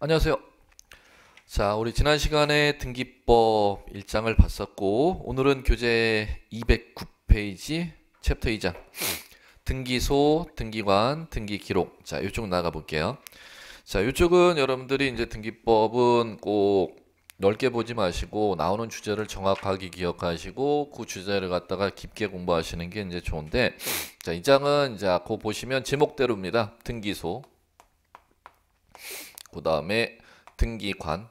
안녕하세요. 자, 우리 지난 시간에 등기법 1장을 봤었고 오늘은 교재 209페이지 챕터 2장 등기소, 등기관, 등기기록 자, 이쪽 나가 볼게요. 자, 이쪽은 여러분들이 이제 등기법은 꼭 넓게 보지 마시고 나오는 주제를 정확하게 기억하시고 그 주제를 갖다가 깊게 공부하시는 게 이제 좋은데 자, 이 장은 이제 아, 그 보시면 제목대로입니다. 등기소, 그 다음에 등기관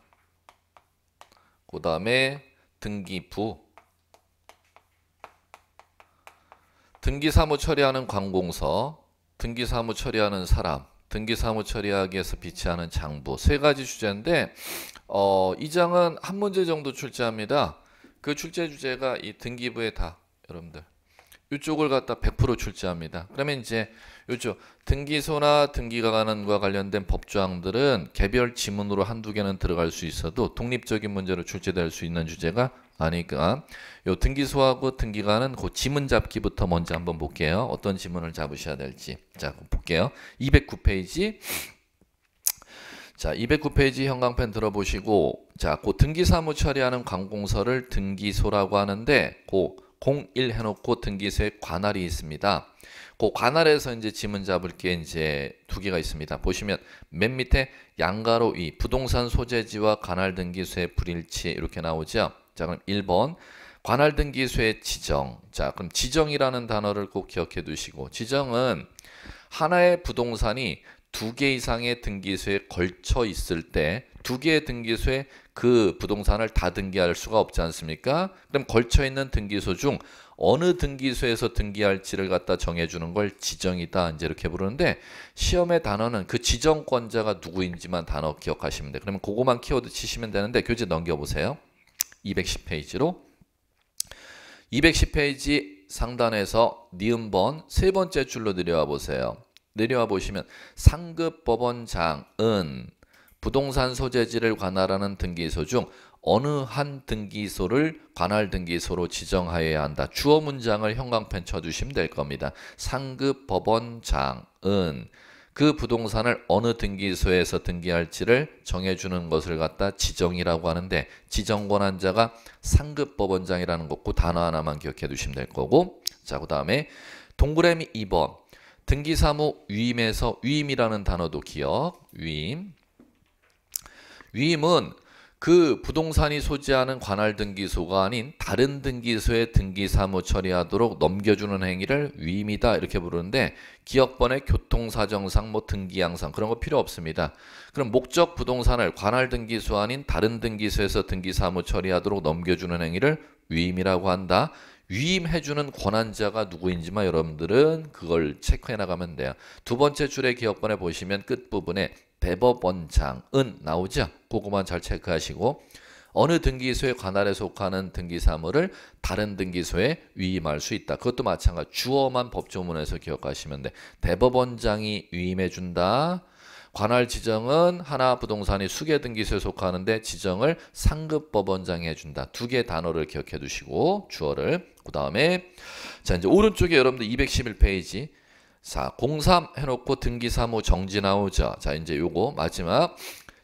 그 다음에 등기부 등기사무 처리하는 관공서 등기사무 처리하는 사람 등기사무 처리하기 위해서 비치하는 장부 세 가지 주제인데 어, 이 장은 한 문제 정도 출제합니다 그 출제 주제가 이 등기부에 다 여러분들 이쪽을 갖다 100% 출제합니다 그러면 이제 요죠 등기소나 등기가관과 관련된 법조항들은 개별 지문으로 한두 개는 들어갈 수 있어도 독립적인 문제로 출제될 수 있는 주제가 아니까 요 등기소하고 등기관은 그 지문 잡기부터 먼저 한번 볼게요. 어떤 지문을 잡으셔야 될지. 자, 볼게요. 209페이지. 자, 209페이지 형광펜 들어보시고 자, 그 등기사무 처리하는 관공서를 등기소라고 하는데 고 01 그 해놓고 등기소에 관할이 있습니다. 그 관할에서 이제 지문 잡을 게 이제 두 개가 있습니다. 보시면 맨 밑에 양가로 이 부동산 소재지와 관할 등기소의 불일치 이렇게 나오죠. 자, 그럼 1번 관할 등기소의 지정. 자, 그럼 지정이라는 단어를 꼭 기억해 두시고 지정은 하나의 부동산이 두개 이상의 등기소에 걸쳐 있을 때 두 개의 등기소에 그 부동산을 다 등기할 수가 없지 않습니까? 그럼 걸쳐 있는 등기소 중 어느 등기소에서 등기할지를 갖다 정해주는 걸 지정이다 이제 이렇게 부르는데 시험의 단어는 그 지정권자가 누구인지만 단어 기억하시면 돼 그러면 그것만 키워드 치시면 되는데 교재 넘겨보세요 210페이지로 210페이지 상단에서 니은번 세 번째 줄로 내려와 보세요 내려와 보시면 상급 법원장은 부동산 소재지를 관할하는 등기소 중 어느 한 등기소를 관할 등기소로 지정하여야 한다. 주어 문장을 형광펜 쳐주시면 될 겁니다. 상급 법원장은 그 부동산을 어느 등기소에서 등기할지를 정해주는 것을 갖다 지정이라고 하는데 지정 권한자가 상급 법원장이라는 것고 단어 하나만 기억해 두시면 될 거고 자그 다음에 동그라미 2번 등기사무 위임에서 위임이라는 단어도 기억 위임 위임은 그 부동산이 소지하는 관할 등기소가 아닌 다른 등기소에 등기사무 처리하도록 넘겨주는 행위를 위임이다 이렇게 부르는데 기억번의 교통사정상 뭐 등기양상 그런 거 필요 없습니다. 그럼 목적 부동산을 관할 등기소 아닌 다른 등기소에서 등기사무 처리하도록 넘겨주는 행위를 위임이라고 한다. 위임해주는 권한자가 누구인지만 여러분들은 그걸 체크해 나가면 돼요. 두 번째 줄의 기억번에 보시면 끝부분에 대법원장은 나오죠. 그것만 잘 체크하시고 어느 등기소에 관할에 속하는 등기사무를 다른 등기소에 위임할 수 있다. 그것도 마찬가지 주어만 법조문에서 기억하시면 돼. 대법원장이 위임해 준다. 관할 지정은 하나 부동산이 수계 등기소에 속하는데 지정을 상급 법원장이 해준다. 두 개 단어를 기억해 두시고 주어를 그 다음에 자 이제 오른쪽에 여러분들 211페이지 자03 해놓고 등기 사무 정지 나오죠. 자 이제 요거 마지막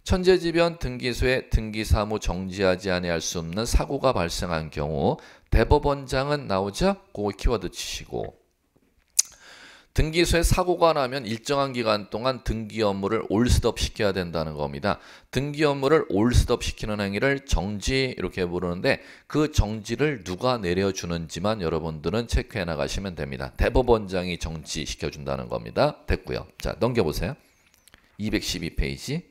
천재지변 등기소에 등기 사무 정지하지 아니할 수 없는 사고가 발생한 경우 대법원장은 나오죠. 그거 키워드 치시고 등기소에 사고가 나면 일정한 기간 동안 등기 업무를 올스톱 시켜야 된다는 겁니다. 등기 업무를 올스톱 시키는 행위를 정지 이렇게 부르는데 그 정지를 누가 내려주는지만 여러분들은 체크해 나가시면 됩니다. 대법원장이 정지 시켜준다는 겁니다. 됐고요. 자 넘겨보세요. 212페이지.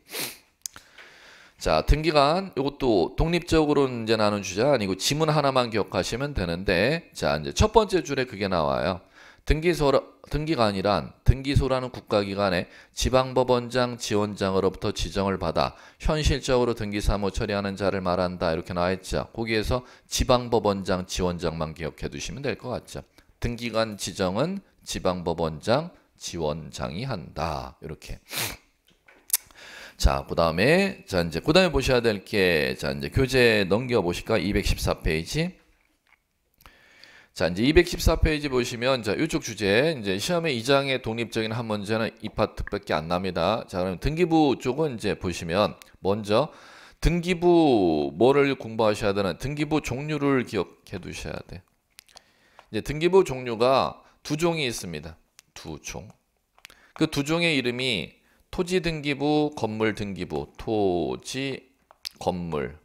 자, 등기관 이것도 독립적으로 이제 나눈 주제 아니고 지문 하나만 기억하시면 되는데 자, 이제 첫 번째 줄에 그게 나와요. 등기소, 등기관이란 등기소라는 국가기관의 지방법원장 지원장으로부터 지정을 받아 현실적으로 등기사무 처리하는 자를 말한다 이렇게 나와있죠. 거기에서 지방법원장 지원장만 기억해 두시면 될 것 같죠. 등기관 지정은 지방법원장 지원장이 한다 이렇게 자, 그 다음에, 자, 이제, 그 다음에 보셔야 될 게, 자, 이제 교재 넘겨보실까? 214페이지. 자, 이제 214페이지 보시면 자, 이쪽 주제 이제 시험의 2장의 독립적인 한 문제는 이 파트밖에 안 납니다. 자, 그럼 등기부 쪽은 이제 보시면 먼저 등기부 뭐를 공부하셔야 되나 등기부 종류를 기억해 두셔야 돼. 이제 등기부 종류가 두 종이 있습니다. 두 종. 그 두 종의 이름이 토지 등기부, 건물 등기부, 토지, 건물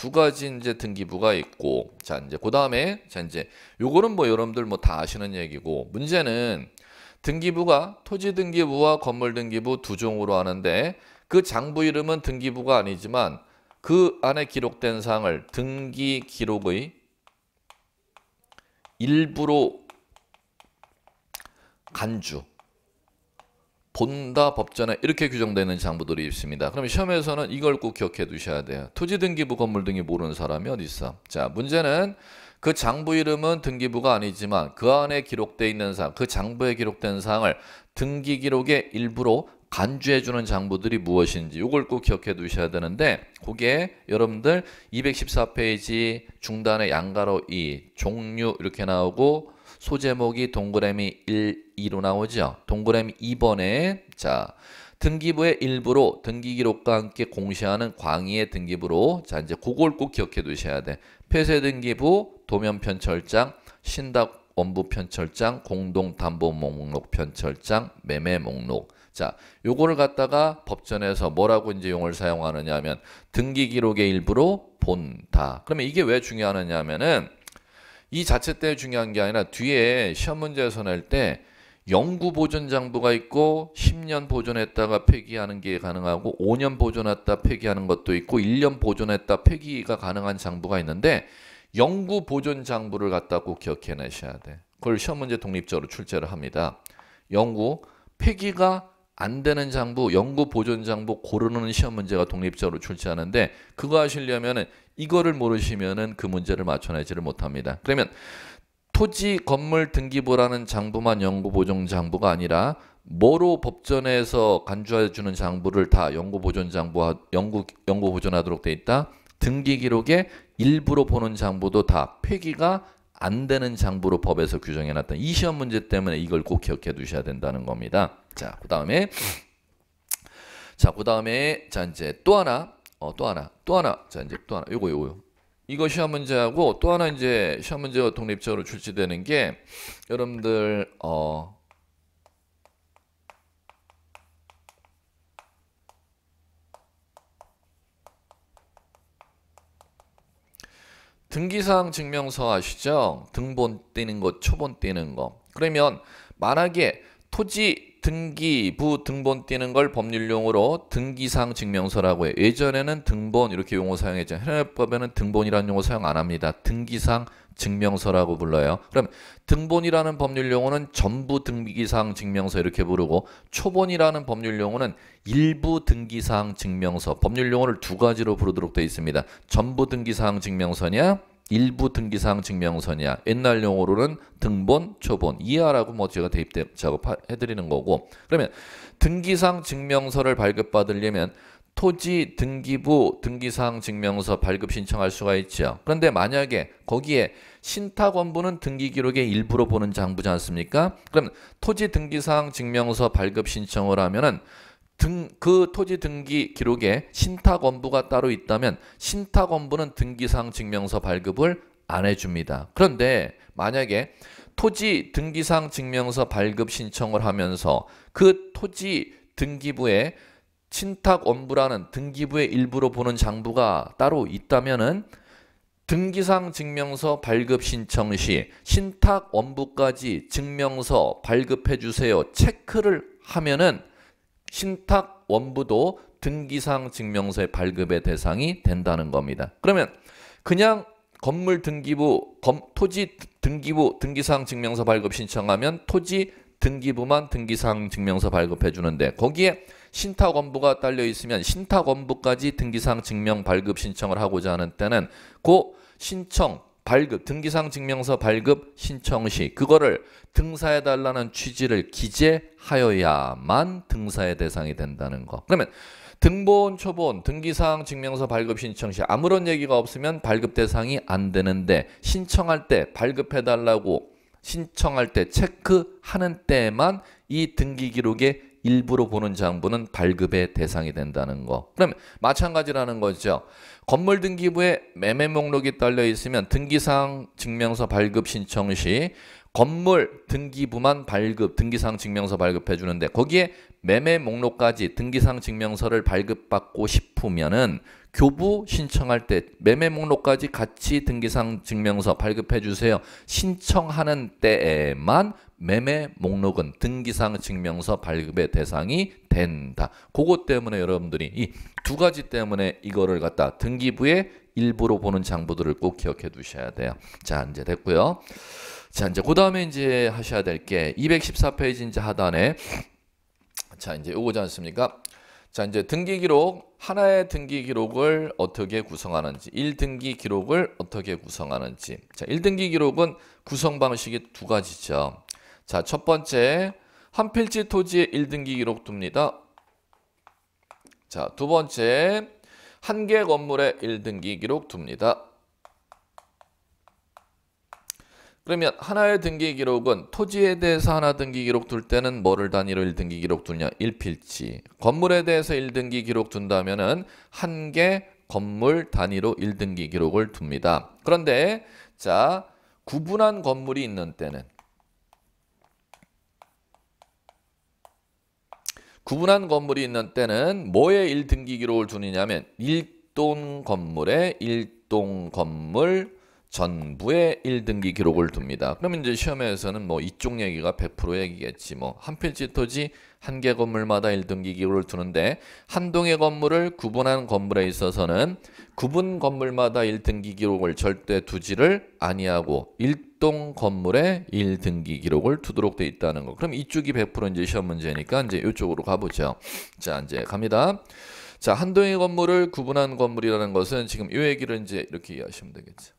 두 가지 이제 등기부가 있고 자 이제 그 다음에 자 이제 요거는 뭐 여러분들 뭐 다 아시는 얘기고 문제는 등기부가 토지 등기부와 건물 등기부 두 종으로 하는데 그 장부 이름은 등기부가 아니지만 그 안에 기록된 사항을 등기 기록의 일부로 간주 본다 법전에 이렇게 규정되는 장부들이 있습니다. 그럼 시험에서는 이걸 꼭 기억해 두셔야 돼요. 토지 등기부 건물 등이 모르는 사람이 어디 있어? 자, 문제는 그 장부 이름은 등기부가 아니지만 그 안에 기록돼 있는 사항, 그 장부에 기록된 사항을 등기 기록의 일부로 간주해주는 장부들이 무엇인지 이걸 꼭 기억해 두셔야 되는데 그게 여러분들 214페이지 중단에 양가로 이 종류 이렇게 나오고 소제목이 동그라미 1, 2로 나오죠. 동그라미 2번에 자 등기부의 일부로 등기기록과 함께 공시하는 광의의 등기부로 자 이제 그걸 꼭 기억해 두셔야 돼. 폐쇄등기부, 도면편철장, 신답 원부 편철장, 공동담보 목록 편철장, 매매 목록. 자, 요거를 갖다가 법전에서 뭐라고 이제 용을 사용하느냐 하면 등기 기록의 일부로 본다. 그러면 이게 왜 중요하느냐 하면은 이 자체 때 중요한 게 아니라 뒤에 시험 문제에서 낼때 영구 보존 장부가 있고 10년 보존했다가 폐기하는 게 가능하고 5년 보존했다 폐기하는 것도 있고 1년 보존했다 폐기가 가능한 장부가 있는데 영구 보존 장부를 갖다 꼭 기억해 내셔야 돼. 그걸 시험 문제 독립적으로 출제를 합니다. 영구 폐기가 안 되는 장부, 연구 보존 장부 고르는 시험 문제가 독립적으로 출제하는데 그거 하시려면 이거를 모르시면그 문제를 맞춰내지를 못합니다. 그러면 토지 건물 등기부라는 장부만 연구 보존 장부가 아니라 뭐로 법전에서 간주해 주는 장부를 다 연구 보존 장부 연구 연구 보존하도록 돼 있다. 등기 기록에 일부로 보는 장부도 다 폐기가 안 되는 장부로 법에서 규정해 놨다. 이 시험 문제 때문에 이걸 꼭 기억해 두셔야 된다는 겁니다. 자, 그 다음에 자, 그 다음에 자 이제 또 하나 어, 또 하나 또 하나 자 이제 또 하나 요거 요거 이거 시험 문제하고 또 하나 이제 시험 문제가 독립적으로 출제되는 게 여러분들 어 등기사항 증명서 아시죠? 등본 떼는 거, 초본 떼는 거. 그러면 만약에 토지 등기부 등본 띄는 걸 법률용어로 등기상 증명서라고 해요. 예전에는 등본 이렇게 용어 사용했죠. 현행법에는 등본이라는 용어 사용 안 합니다. 등기상 증명서라고 불러요. 그럼 등본이라는 법률용어는 전부 등기상 증명서 이렇게 부르고 초본이라는 법률용어는 일부 등기상 증명서 법률용어를 두 가지로 부르도록 되어 있습니다. 전부 등기상 증명서냐 일부 등기사항 증명서냐 옛날 용어로는 등본, 초본 이하라고 뭐 제가 대입 작업해 드리는 거고 그러면 등기사항 증명서를 발급받으려면 토지 등기부 등기사항 증명서 발급 신청할 수가 있죠. 그런데 만약에 거기에 신탁원부는 등기기록의 일부로 보는 장부지 않습니까? 그럼 토지 등기사항 증명서 발급 신청을 하면은 등, 그 토지 등기 기록에 신탁 원부가 따로 있다면 신탁 원부는 등기상 증명서 발급을 안 해줍니다. 그런데 만약에 토지 등기상 증명서 발급 신청을 하면서 그 토지 등기부에 신탁 원부라는 등기부의 일부로 보는 장부가 따로 있다면은 등기상 증명서 발급 신청 시 신탁 원부까지 증명서 발급해 주세요 체크를 하면은 신탁 원부도 등기상 증명서의 발급의 대상이 된다는 겁니다. 그러면 그냥 건물 등기부, 검, 토지 등기부, 등기상 증명서 발급 신청하면 토지 등기부만 등기상 증명서 발급해 주는데 거기에 신탁 원부가 딸려 있으면 신탁 원부까지 등기상 증명 발급 신청을 하고자 하는 때는 그 신청 발급 등기상 증명서 발급 신청 시 그거를 등사해 달라는 취지를 기재하여야만 등사의 대상이 된다는 거. 그러면 등본, 초본, 등기사항, 증명서 발급 신청 시 아무런 얘기가 없으면 발급 대상이 안 되는데 신청할 때 발급해달라고 신청할 때 체크하는 때만 에이 등기 기록에 일부로 보는 장부는 발급의 대상이 된다는 거. 그럼 마찬가지라는 거죠. 건물 등기부에 매매 목록이 딸려 있으면 등기상 증명서 발급 신청 시 건물 등기부만 발급, 등기상 증명서 발급해 주는데 거기에 매매 목록까지 등기상 증명서를 발급받고 싶으면은 교부 신청할 때 매매 목록까지 같이 등기상 증명서 발급해 주세요. 신청하는 때에만 매매 목록은 등기상 증명서 발급의 대상이 된다. 그것 때문에 여러분들이 이 두 가지 때문에 이거를 갖다 등기부에 일부로 보는 장부들을 꼭 기억해 두셔야 돼요. 자, 이제 됐고요. 자, 이제 그 다음에 이제 하셔야 될 게 214페이지 이제 하단에 자, 이제 요거지 않습니까? 자, 이제 등기 기록, 하나의 등기 기록을 어떻게 구성하는지, 1등기 기록을 어떻게 구성하는지. 자, 1등기 기록은 구성 방식이 두 가지죠. 자, 첫 번째 한 필지 토지의 1등기 기록 둡니다. 자, 두 번째 한 개 건물의 1등기 기록 둡니다. 그러면 하나의 등기 기록은 토지에 대해서 하나 등기 기록 둘 때는 뭐를 단위로 1등기 기록 두냐? 1필지. 건물에 대해서 1등기 기록 둔다면은 한 개 건물 단위로 1등기 기록을 둡니다. 그런데 자, 구분한 건물이 있는 때는 구분한 건물이 있는 때는 뭐에 1등기 기록을 두느냐면 1동 건물에 1동 건물 전부에 1등기 기록을 둡니다. 그럼 이제 시험에서는 뭐 이쪽 얘기가 100% 얘기겠지. 뭐 한 필지 토지 한 개 건물마다 1등기 기록을 두는데 한 동의 건물을 구분한 건물에 있어서는 구분 건물마다 1등기 기록을 절대 두지를 아니하고 1동 건물의 1등기 기록을 두도록 돼 있다는 거. 그럼 이쪽이 100% 이제 시험 문제니까 이제 이쪽으로 가보죠. 자, 이제 갑니다. 자, 한동의 건물을 구분한 건물이라는 것은 지금 이 얘기를 이제 이렇게 이해하시면 되겠죠.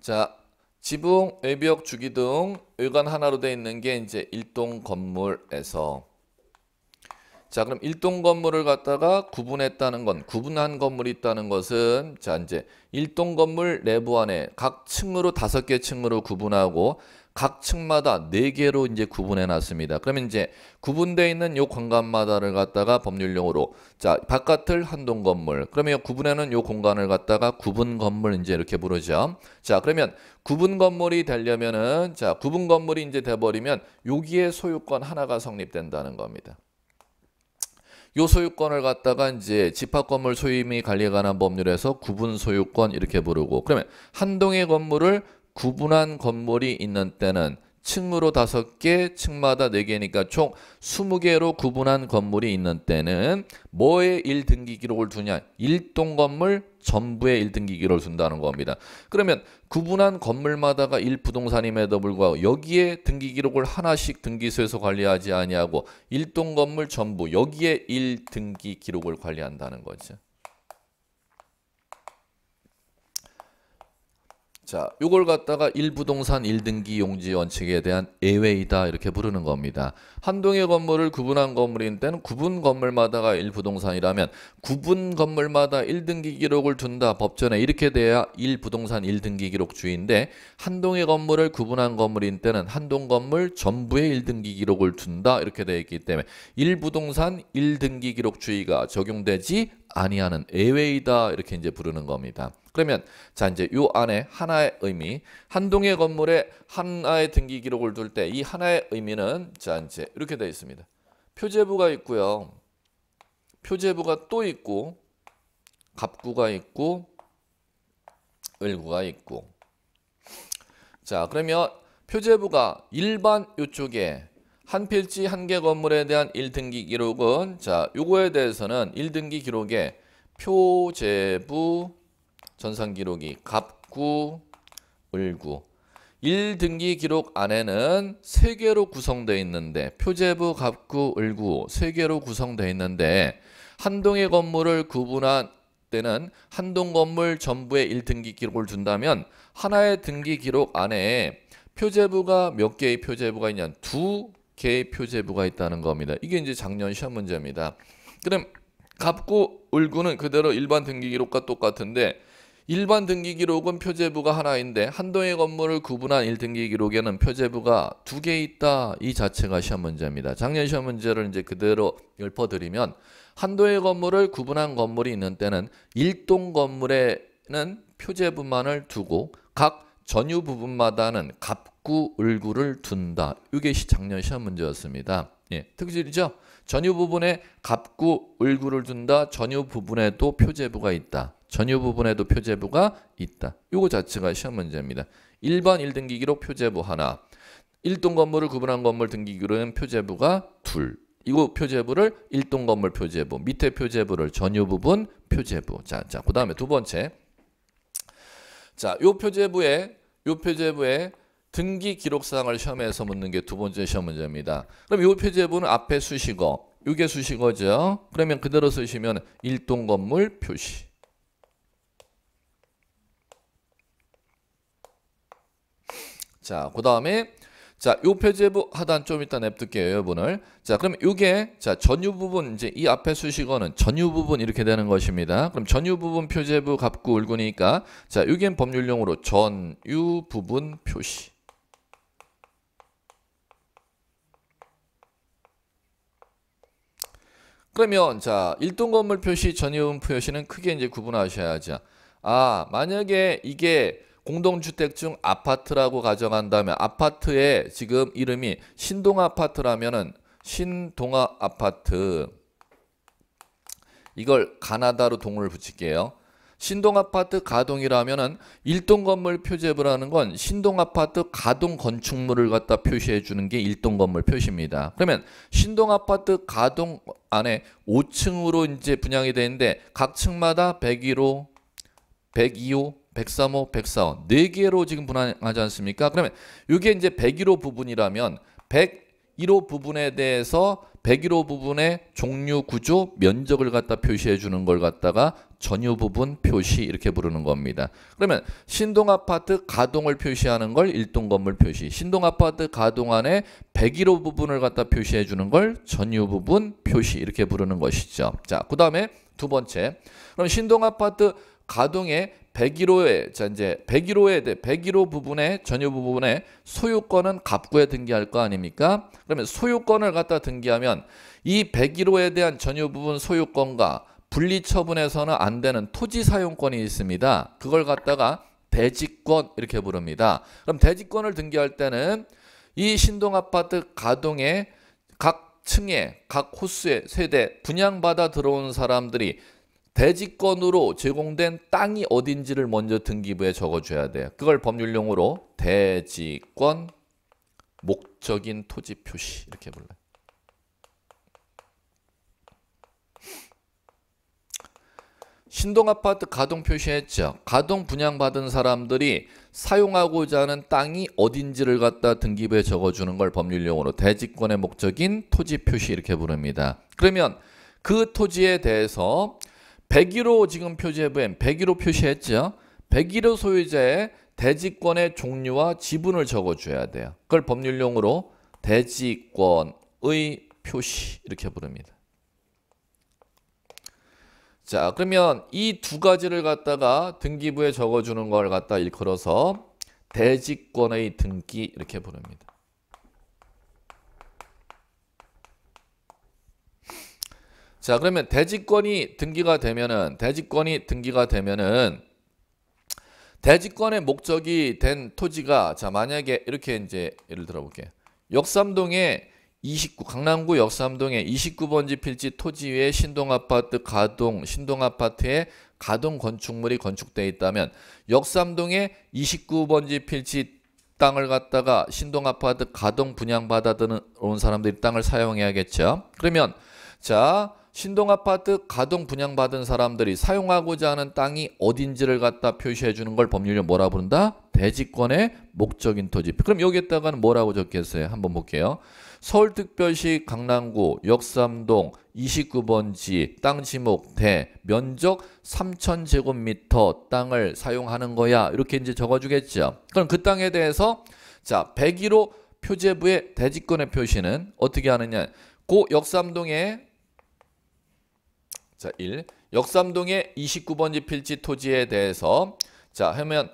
자, 지붕, 외벽, 주기등 외관 하나로 되어 있는 게 이제 일동 건물에서 자 그럼 일동 건물을 갖다가 구분했다는 건 구분한 건물이 있다는 것은 자 이제 일동 건물 내부 안에 각 층으로 다섯 개 층으로 구분하고 각 층마다 네 개로 이제 구분해 놨습니다. 그러면 이제 구분되어 있는 요 공간마다를 갖다가 법률용어로 자, 바깥을 한동 건물. 그러면 구분해 놓요 공간을 갖다가 구분 건물 이제 이렇게 부르죠. 자, 그러면 구분 건물이 되려면은 자, 구분 건물이 이제 돼 버리면 여기에 소유권 하나가 성립된다는 겁니다. 요 소유권을 갖다가 이제 집합건물 소유임 관리에 관한 법률에서 구분 소유권 이렇게 부르고 그러면 한 동의 건물을 구분한 건물이 있는 때는 층으로 다섯 개 층마다 네개니까총 20개로 구분한 건물이 있는 때는 뭐에 1등기 기록을 두냐? 1동 건물 전부에 1등기 기록을 준다는 겁니다. 그러면 구분한 건물마다가 1부동산임에도 불구하고 여기에 등기 기록을 하나씩 등기소에서 관리하지 아니하고 1동 건물 전부 여기에 1등기 기록을 관리한다는 거죠. 자, 요걸 갖다가 일부동산 1등기 용지 원칙에 대한 예외이다 이렇게 부르는 겁니다. 한 동의 건물을 구분한 건물인 때는 구분 건물마다가 일부동산이라면 구분 건물마다 1등기 기록을 둔다 법전에 이렇게 돼야 일부동산 1등기 기록 주인데 한 동의 건물을 구분한 건물인 때는 한동 건물 전부의 1등기 기록을 둔다 이렇게 되어 있기 때문에 일부동산 1등기 기록 주의가 적용되지 아니하는 예외이다 이렇게 이제 부르는 겁니다. 그러면 자 이제 요 안에 하나의 의미 한 동의 건물에 하나의 등기 기록을 둘 때 이 하나의 의미는 자 이제 이렇게 되어 있습니다. 표제부가 있고요. 표제부가 또 있고 갑구가 있고 을구가 있고 자 그러면 표제부가 일반 요쪽에 한 필지 한 개 건물에 대한 1등기 기록은 자, 요거에 대해서는 1등기 기록에 표제부 전산 기록이 갑구 을구 1등기 기록 안에는 3개로 구성되어 있는데 표제부 갑구 을구 3개로 구성되어 있는데 한 동의 건물을 구분한 때는 한 동 건물 전부에 1등기 기록을 둔다면 하나의 등기 기록 안에 표제부가 몇 개의 표제부가 있냐 두개 표제부가 있다는 겁니다. 이게 이제 작년 시험 문제입니다. 그럼 갑구 을구는 그대로 일반 등기 기록과 똑같은데 일반 등기 기록은 표제부가 하나인데 한동의 건물을 구분한 1등기 기록에는 표제부가 두 개 있다. 이 자체가 시험 문제입니다. 작년 시험 문제를 이제 그대로 읊어드리면 한도의 건물을 구분한 건물이 있는 때는 1동 건물에는 표제부만을 두고 각 전유 부분마다는 갑구 을구를 둔다. 이게 작년 시험 문제였습니다. 예, 특질이죠. 전유 부분에 갑구 을구를 둔다. 전유 부분에도 표제부가 있다. 전유 부분에도 표제부가 있다. 이거 자체가 시험 문제입니다. 1번 1등기 기록 표제부 하나. 1동 건물을 구분한 건물 등기 기록은 표제부가 둘. 이거 표제부를 1동 건물 표제부, 밑에 표제부를 전유 부분 표제부. 자, 자, 그 다음에 두 번째. 자, 요 표제부에 요 표제부에 등기 기록사항을 시험에서 묻는 게 두 번째 시험 문제입니다. 그럼 요 표제부는 앞에 수식어, 요게 수식어죠. 그러면 그대로 쓰시면 일동 건물 표시. 자, 그 다음에 자, 요 표제부 하단 좀 이따 냅둘게요, 여러분을. 자, 그럼 요게 자, 전유 부분 이제 이 앞에 수식어는 전유 부분 이렇게 되는 것입니다. 그럼 전유 부분 표제부 갑구 을구니까 자, 요게 법률용으로 전유 부분 표시. 그러면 자, 1등 건물 표시 전유 부분 표시는 크게 이제 구분하셔야죠. 아, 만약에 이게 공동주택 중 아파트라고 가정한다면 아파트의 지금 이름이 신동 아파트라면은 신동아 아파트 이걸 가나다로 동을 붙일게요. 신동 아파트 가동이라면은 1동 건물 표제부라는 건 신동 아파트 가동 건축물을 갖다 표시해 주는 게 1동 건물 표시입니다. 그러면 신동 아파트 가동 안에 5층으로 이제 분양이 되는데 각 층마다 101호, 102호, 103호, 104호 네 개로 지금 분할하지 않습니까? 그러면 이게 이제 101호 부분이라면 101호 부분에 대해서 101호 부분의 종류 구조 면적을 갖다 표시해 주는 걸 갖다가 전유 부분 표시 이렇게 부르는 겁니다. 그러면 신동 아파트 가동을 표시하는 걸 일동 건물 표시, 신동 아파트 가동 안에 101호 부분을 갖다 표시해 주는 걸 전유 부분 표시 이렇게 부르는 것이죠. 자, 그다음에 두 번째. 그럼 신동 아파트 가동에 101호에 자 이제 101호에 대 101호 부분의 전유 부분의 소유권은 갑구에 등기할 거 아닙니까? 그러면 소유권을 갖다 등기하면 이 101호에 대한 전유 부분 소유권과 분리 처분에서는 안 되는 토지 사용권이 있습니다. 그걸 갖다가 대지권 이렇게 부릅니다. 그럼 대지권을 등기할 때는 이 신동 아파트 가동에 각 층에 각 호수에 세대 분양받아 들어온 사람들이 대지권으로 제공된 땅이 어딘지를 먼저 등기부에 적어줘야 돼요. 그걸 법률용어로 대지권 목적인 토지 표시 이렇게 불러요. 신동 아파트 가동 표시했죠. 가동 분양받은 사람들이 사용하고자 하는 땅이 어딘지를 갖다 등기부에 적어주는 걸 법률용어로 대지권의 목적인 토지 표시 이렇게 부릅니다. 그러면 그 토지에 대해서 101호 지금 표해보엔 101호 표시했죠. 101호 소유자의 대지권의 종류와 지분을 적어줘야 돼요. 그걸 법률용으로 대지권의 표시 이렇게 부릅니다. 자 그러면 이 두 가지를 갖다가 등기부에 적어주는 걸 갖다 일컬어서 대지권의 등기 이렇게 부릅니다. 자, 그러면 대지권이 등기가 되면은 대지권이 등기가 되면은 대지권의 목적이 된 토지가 자, 만약에 이렇게 이제 예를 들어 볼게요. 역삼동에 29 강남구 역삼동에 29번지 필지 토지 위에 신동 아파트 가동 신동 아파트에 가동 건축물이 건축되어 있다면 역삼동에 29번지 필지 땅을 갖다가 신동 아파트 가동 분양 받아드는 온 사람들이 땅을 사용해야겠죠. 그러면 자 신동 아파트 가동 분양받은 사람들이 사용하고자 하는 땅이 어딘지를 갖다 표시해 주는 걸법률로 뭐라 부른다? 대지권의 목적인 토지. 그럼 여기에다가는 뭐라고 적겠어요? 한번 볼게요. 서울특별시 강남구 역삼동 29번지 땅 지목 대 면적 3,000제곱미터 땅을 사용하는 거야. 이렇게 이제 적어주겠죠. 그럼 그 땅에 대해서 자 101호 표제부의 대지권의 표시는 어떻게 하느냐. 고 역삼동에 자, 1. 역삼동의 29번지 필지 토지에 대해서 자, 하면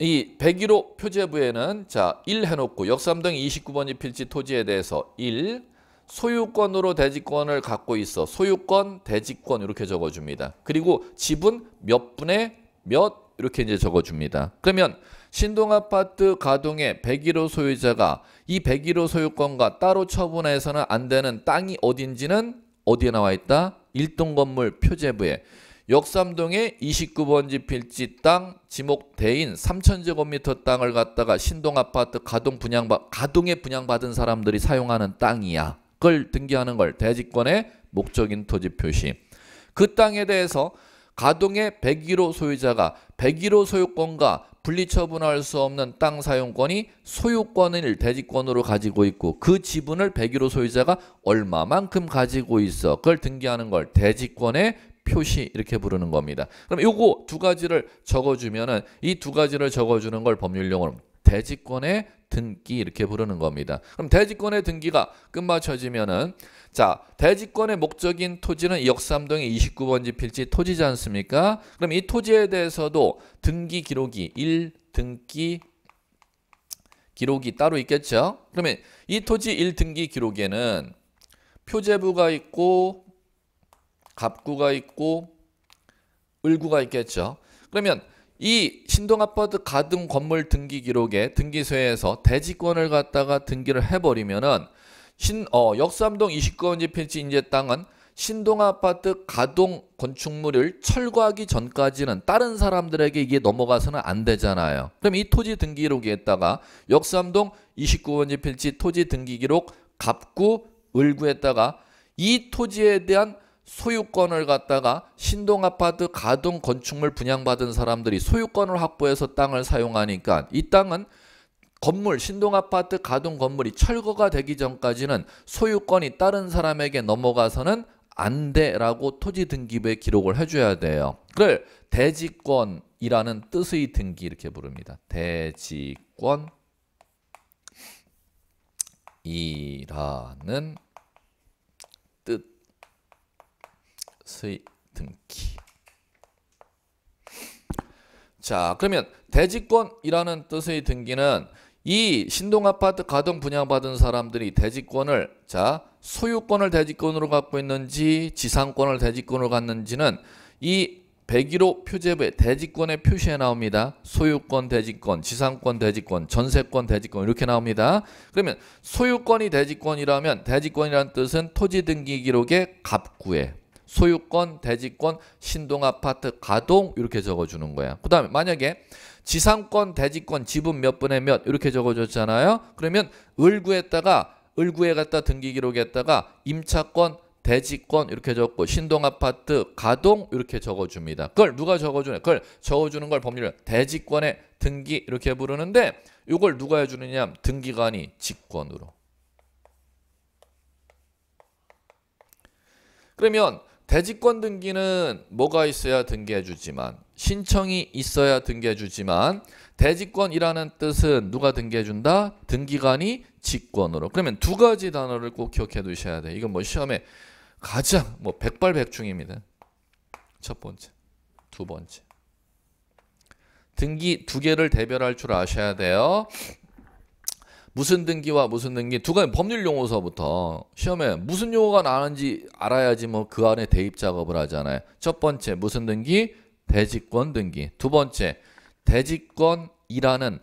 이 101호 표제부에는 자, 1 해놓고 역삼동 29번지 필지 토지에 대해서 1. 소유권으로 대지권을 갖고 있어. 소유권, 대지권 이렇게 적어줍니다. 그리고 지분 몇 분의 몇 이렇게 이제 적어줍니다. 그러면 신동아파트 가동에 101호 소유자가 이 101호 소유권과 따로 처분해서는 안 되는 땅이 어딘지는 어디에 나와 있다? 1동 건물 표제부에 역삼동에 29번지 필지 땅 지목 대인 3천제곱미터 땅을 갖다가 신동 아파트 가동 분양 가동에 분양받은 사람들이 사용하는 땅이야. 그걸 등기하는 걸 대지권의 목적인 토지 표시. 그 땅에 대해서 가동의 101호 소유자가 101호 소유권과 분리처분할 수 없는 땅 사용권이 소유권을 대지권으로 가지고 있고 그 지분을 101호 소유자가 얼마만큼 가지고 있어 그걸 등기하는 걸 대지권의 표시 이렇게 부르는 겁니다. 그럼 요거 두 가지를 적어주면은 이 두 가지를 적어주는 걸 법률용어로 대지권의 등기 이렇게 부르는 겁니다. 그럼 대지권의 등기가 끝마쳐지면은 자, 대지권의 목적인 토지는 역삼동의 29번지 필지 토지지 않습니까? 그럼 이 토지에 대해서도 등기 기록이 1등기 기록이 따로 있겠죠? 그러면 이 토지 1등기 기록에는 표제부가 있고 갑구가 있고 을구가 있겠죠. 그러면 이 신동 아파트 가등 건물 등기 기록에 등기소에서 대지권을 갖다가 등기를 해버리면은 신, 어, 역삼동 29번지 필지 인제 땅은 신동 아파트 가동 건축물을 철거하기 전까지는 다른 사람들에게 이게 넘어가서는 안 되잖아요. 그럼 이 토지 등기록에다가 역삼동 29번지 필지 토지 등기기록 갑구 을구에다가 이 토지에 대한 소유권을 갖다가 신동 아파트 가동 건축물 분양받은 사람들이 소유권을 확보해서 땅을 사용하니까 이 땅은 건물, 신동아파트 가동 건물이 철거가 되기 전까지는 소유권이 다른 사람에게 넘어가서는 안 돼라고 토지등기부에 기록을 해줘야 돼요. 그걸 대지권이라는 뜻의 등기 이렇게 부릅니다. 대지권이라는 뜻의 등기. 자, 그러면 대지권이라는 뜻의 등기는 이 신동 아파트 가동 분양받은 사람들이 대지권을 자 소유권을 대지권으로 갖고 있는지 지상권을 대지권으로 갖는지는 이 101호 표제부에 대지권에표시해 나옵니다. 소유권 대지권, 지상권 대지권, 전세권 대지권 이렇게 나옵니다. 그러면 소유권이 대지권이라면 대지권이라는 뜻은 토지 등기 기록의 갑구에 소유권, 대지권, 신동아파트, 가동 이렇게 적어주는 거야. 그 다음에 만약에 지상권, 대지권, 지분 몇 분의 몇 이렇게 적어줬잖아요. 그러면 을구에다가 을구에 갖다 등기기록에다가 임차권, 대지권 이렇게 적고 신동아파트 가동 이렇게 적어줍니다. 그걸 누가 적어주냐? 그걸 적어주는 걸 법률 대지권의 등기 이렇게 부르는데 이걸 누가 해주느냐? 등기관이 직권으로. 그러면 대지권 등기는 뭐가 있어야 등기해 주지만 신청이 있어야 등기해 주지만 대지권이라는 뜻은 누가 등기해 준다? 등기관이 직권으로. 그러면 두 가지 단어를 꼭 기억해 두셔야 돼. 이건 뭐 시험에 가장 뭐 백발백중입니다. 첫 번째, 두 번째. 등기 두 개를 대별할 줄 아셔야 돼요. 무슨 등기와 무슨 등기 두 가지 법률 용어서부터 시험에 무슨 용어가 나는지 알아야지 뭐 그 안에 대입 작업을 하잖아요. 첫 번째 무슨 등기 대지권 등기 두 번째 대지권이라는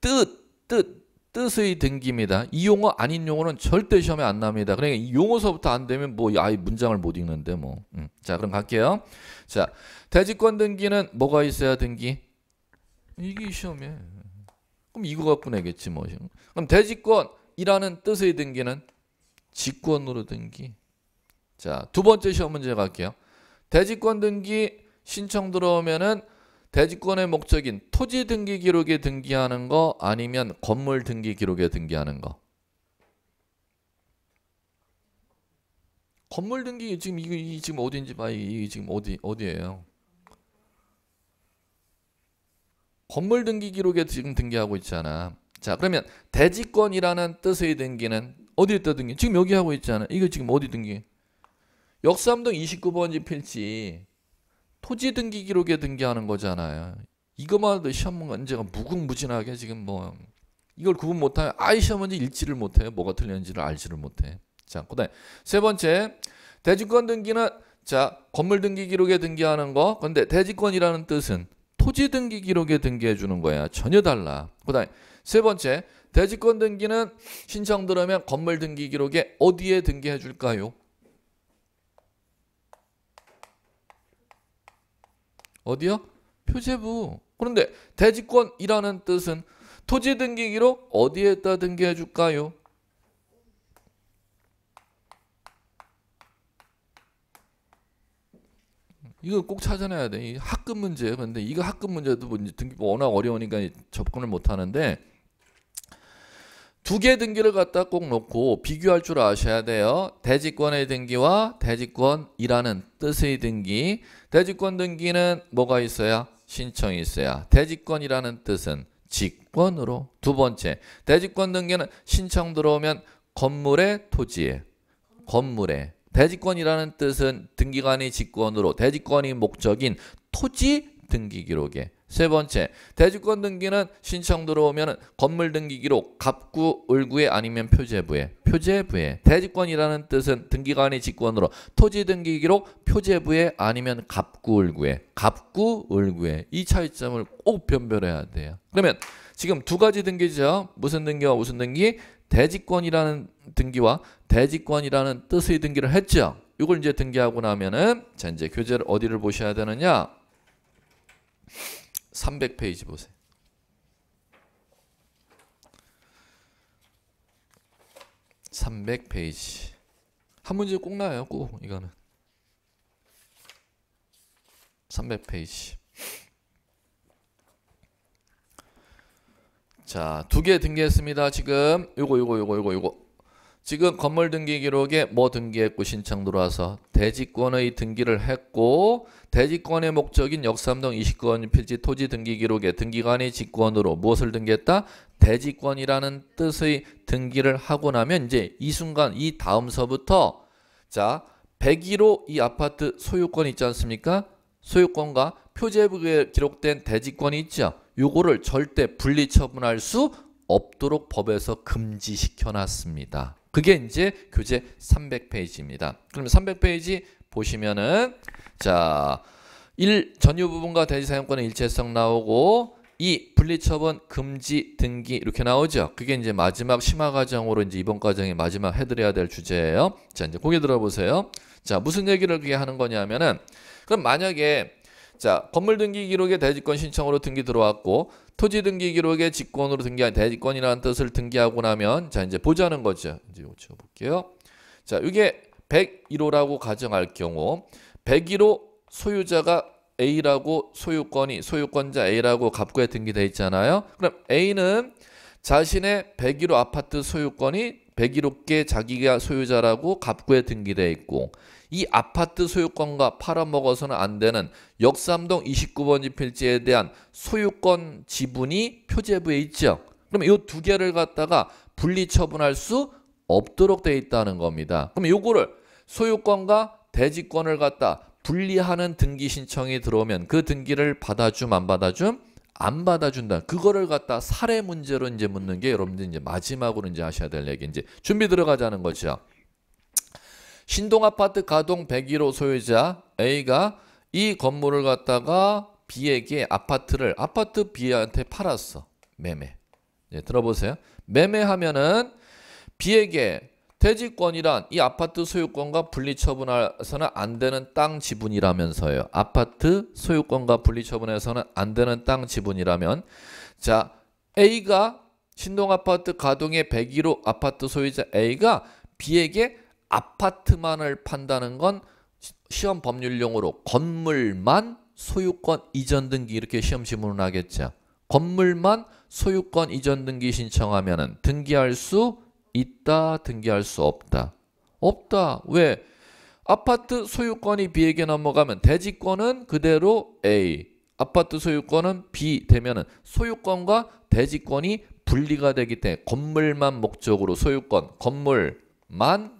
뜻, 뜻, 뜻의 등기입니다. 이 용어 아닌 용어는 절대 시험에 안 납니다. 그러니까 이 용어서부터 안 되면 뭐 아예 문장을 못 읽는데 뭐. 음. 자 그럼 갈게요. 자 대지권 등기는 뭐가 있어야 등기? 이게 시험에 그럼 이거 가고해겠지 뭐. 그럼 대지권이라는 뜻의 등기는 직권으로 등기. 자, 두 번째 시험 문제 갈게요. 대지권 등기 신청 들어오면은 대지권의 목적인 토지 등기 기록에 등기하는 거 아니면 건물 등기 기록에 등기하는 거. 건물 등기 지금 이거 지금 어딘지 봐. 이 지금 어디 어디예요? 건물 등기 기록에 지금 등기하고 있잖아. 자, 그러면 대지권이라는 뜻의 등기는 어디에 떠 등기? 지금 여기 하고 있잖아. 이거 지금 어디 등기? 역삼동 29번지 필지 토지 등기 기록에 등기하는 거잖아요. 이것만 해도 시험 문제가 무궁무진하게 지금 뭐 이걸 구분 못하면 아이 시험 문제 읽지를 못해요. 뭐가 틀렸는지를 알지를 못해. 자, 그다음 세 번째 대지권 등기는 자 건물 등기 기록에 등기하는 거. 근데 대지권이라는 뜻은 토지 등기 기록에 등기해 주는 거야. 전혀 달라. 그다음 세 번째 대지권 등기는 신청 들으면 건물 등기 기록에 어디에 등기해 줄까요? 어디요? 표제부. 그런데 대지권이라는 뜻은 토지 등기 기록 어디에다 등기해 줄까요? 이거 꼭 찾아내야 돼. 이 학급 문제예요. 근데 이거 학급 문제도 뭐 등기 워낙 어려우니까 접근을 못 하는데 두 개 등기를 갖다 꼭 놓고 비교할 줄 아셔야 돼요. 대지권의 등기와 대지권이라는 뜻의 등기. 대지권 등기는 뭐가 있어야 신청이 있어야. 대지권이라는 뜻은 직권으로 두 번째 대지권 등기는 신청 들어오면 건물의 토지에 건물에 대지권이라는 뜻은 등기관의 직권으로 대지권이 목적인 토지 등기 기록에 세 번째, 대지권 등기는 신청 들어오면 건물 등기 기록 갑구 을구에 아니면 표제부에 표제부에 대지권이라는 뜻은 등기관의 직권으로 토지 등기 기록 표제부에 아니면 갑구 을구에 갑구 을구에 이 차이점을 꼭 변별해야 돼요. 그러면 지금 두 가지 등기죠. 무슨 등기와 무슨 등기? 대지권이라는 등기와 대지권이라는 뜻의 등기를 했죠. 이걸 이제 등기하고 나면은 자 이제 교재를 어디를 보셔야 되느냐? 300페이지 보세요. 300페이지. 한 문제 꼭 나와요, 꼭 이거는. 300페이지. 자, 두 개 등기했습니다. 지금 요거 요거 요거 요거 요거. 지금 건물 등기 기록에 뭐 등기했고 신청 들어와서 대지권의 등기를 했고 대지권의 목적인 역삼동 2 9건 필지 토지 등기 기록에 등기관의 직권으로 무엇을 등기했다? 대지권이라는 뜻의 등기를 하고 나면 이제 이 순간 이 다음 서부터 자 101호 이 아파트 소유권 있지 않습니까? 소유권과 표제부에 기록된 대지권이 있죠. 요거를 절대 분리 처분할 수 없도록 법에서 금지시켜 놨습니다. 그게 이제 교재 300페이지입니다. 그럼 300페이지 보시면은 자, 1 전유 부분과 대지 사용권의 일체성 나오고 2 분리처분 금지 등기 이렇게 나오죠. 그게 이제 마지막 심화 과정으로 이제 이번 과정이 마지막 해 드려야 될 주제예요. 자, 이제 고개 들어 보세요. 자, 무슨 얘기를 그게 하는 거냐면은 그럼 만약에 자, 건물 등기 기록에 대지권 신청으로 등기 들어왔고 토지 등기 기록에 직권으로 등기한 대지권이라는 뜻을 등기하고 나면 자, 이제 보자는 거죠. 이제 고쳐 볼게요. 자, 이게 101호라고 가정할 경우 101호 소유자가 A라고 소유권이 소유권자 A라고 갑구에 등기돼 있잖아요. 그럼 A는 자신의 101호 아파트 소유권이 101호께 자기가 소유자라고 갑구에 등기돼 있고 이 아파트 소유권과 팔아먹어서는 안 되는 역삼동 29번지 필지에 대한 소유권 지분이 표제부에 있죠. 그럼 이 두 개를 갖다가 분리 처분할 수 없도록 돼 있다는 겁니다. 그럼 요거를 소유권과 대지권을 갖다 분리하는 등기 신청이 들어오면 그 등기를 받아줌 안 받아줌 안 받아준다. 그거를 갖다 사례 문제로 이제 묻는 게 여러분들 이제 마지막으로 이제 하셔야 될 얘기 이제 준비 들어가자는 거죠. 신동아파트 가동 101호 소유자 A가 이 건물을 갖다가 B에게 아파트를 아파트 B한테 팔았어. 매매. 예, 들어보세요. 매매하면은 B에게 퇴직권이란 이 아파트 소유권과 분리처분해서는 안 되는 땅 지분이라면서요. 아파트 소유권과 분리처분해서는 안 되는 땅 지분이라면 자 A가 신동아파트 가동의 101호 아파트 소유자 A가 B에게 아파트만을 판다는 건 시험 법률용으로 건물만 소유권 이전 등기 이렇게 시험 지문을 하겠죠. 건물만 소유권 이전 등기 신청하면 등기할 수 있다, 등기할 수 없다. 없다. 왜? 아파트 소유권이 B에게 넘어가면 대지권은 그대로 A, 아파트 소유권은 B 되면 소유권과 대지권이 분리가 되기 때문에 건물만 목적으로 소유권, 건물만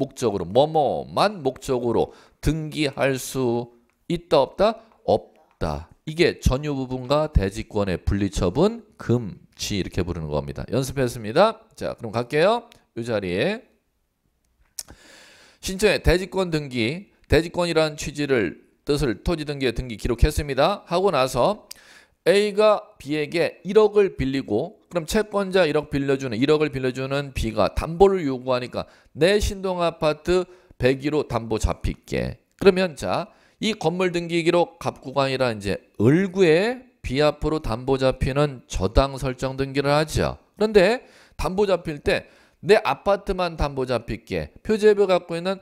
목적으로 뭐뭐만 목적으로 등기할 수 있다 없다 없다. 이게 전유 부분과 대지권의 분리처분 금지 이렇게 부르는 겁니다. 연습했습니다. 자, 그럼 갈게요. 이 자리에 신청의 대지권 등기, 대지권이라는 취지를 뜻을 토지 등기에 등기 기록했습니다. 하고 나서 A가 B에게 1억을 빌리고 그럼 채권자 1억 빌려주는 1억을 빌려주는 B가 담보를 요구하니까 내 신동 아파트 101호 담보 잡힐게. 그러면 자, 이 건물 등기 기록 갑구가 아니라 이제 을구에 B 앞으로 담보 잡히는 저당 설정 등기를 하죠. 그런데 담보 잡힐 때 내 아파트만 담보 잡힐게. 표제비 갖고 있는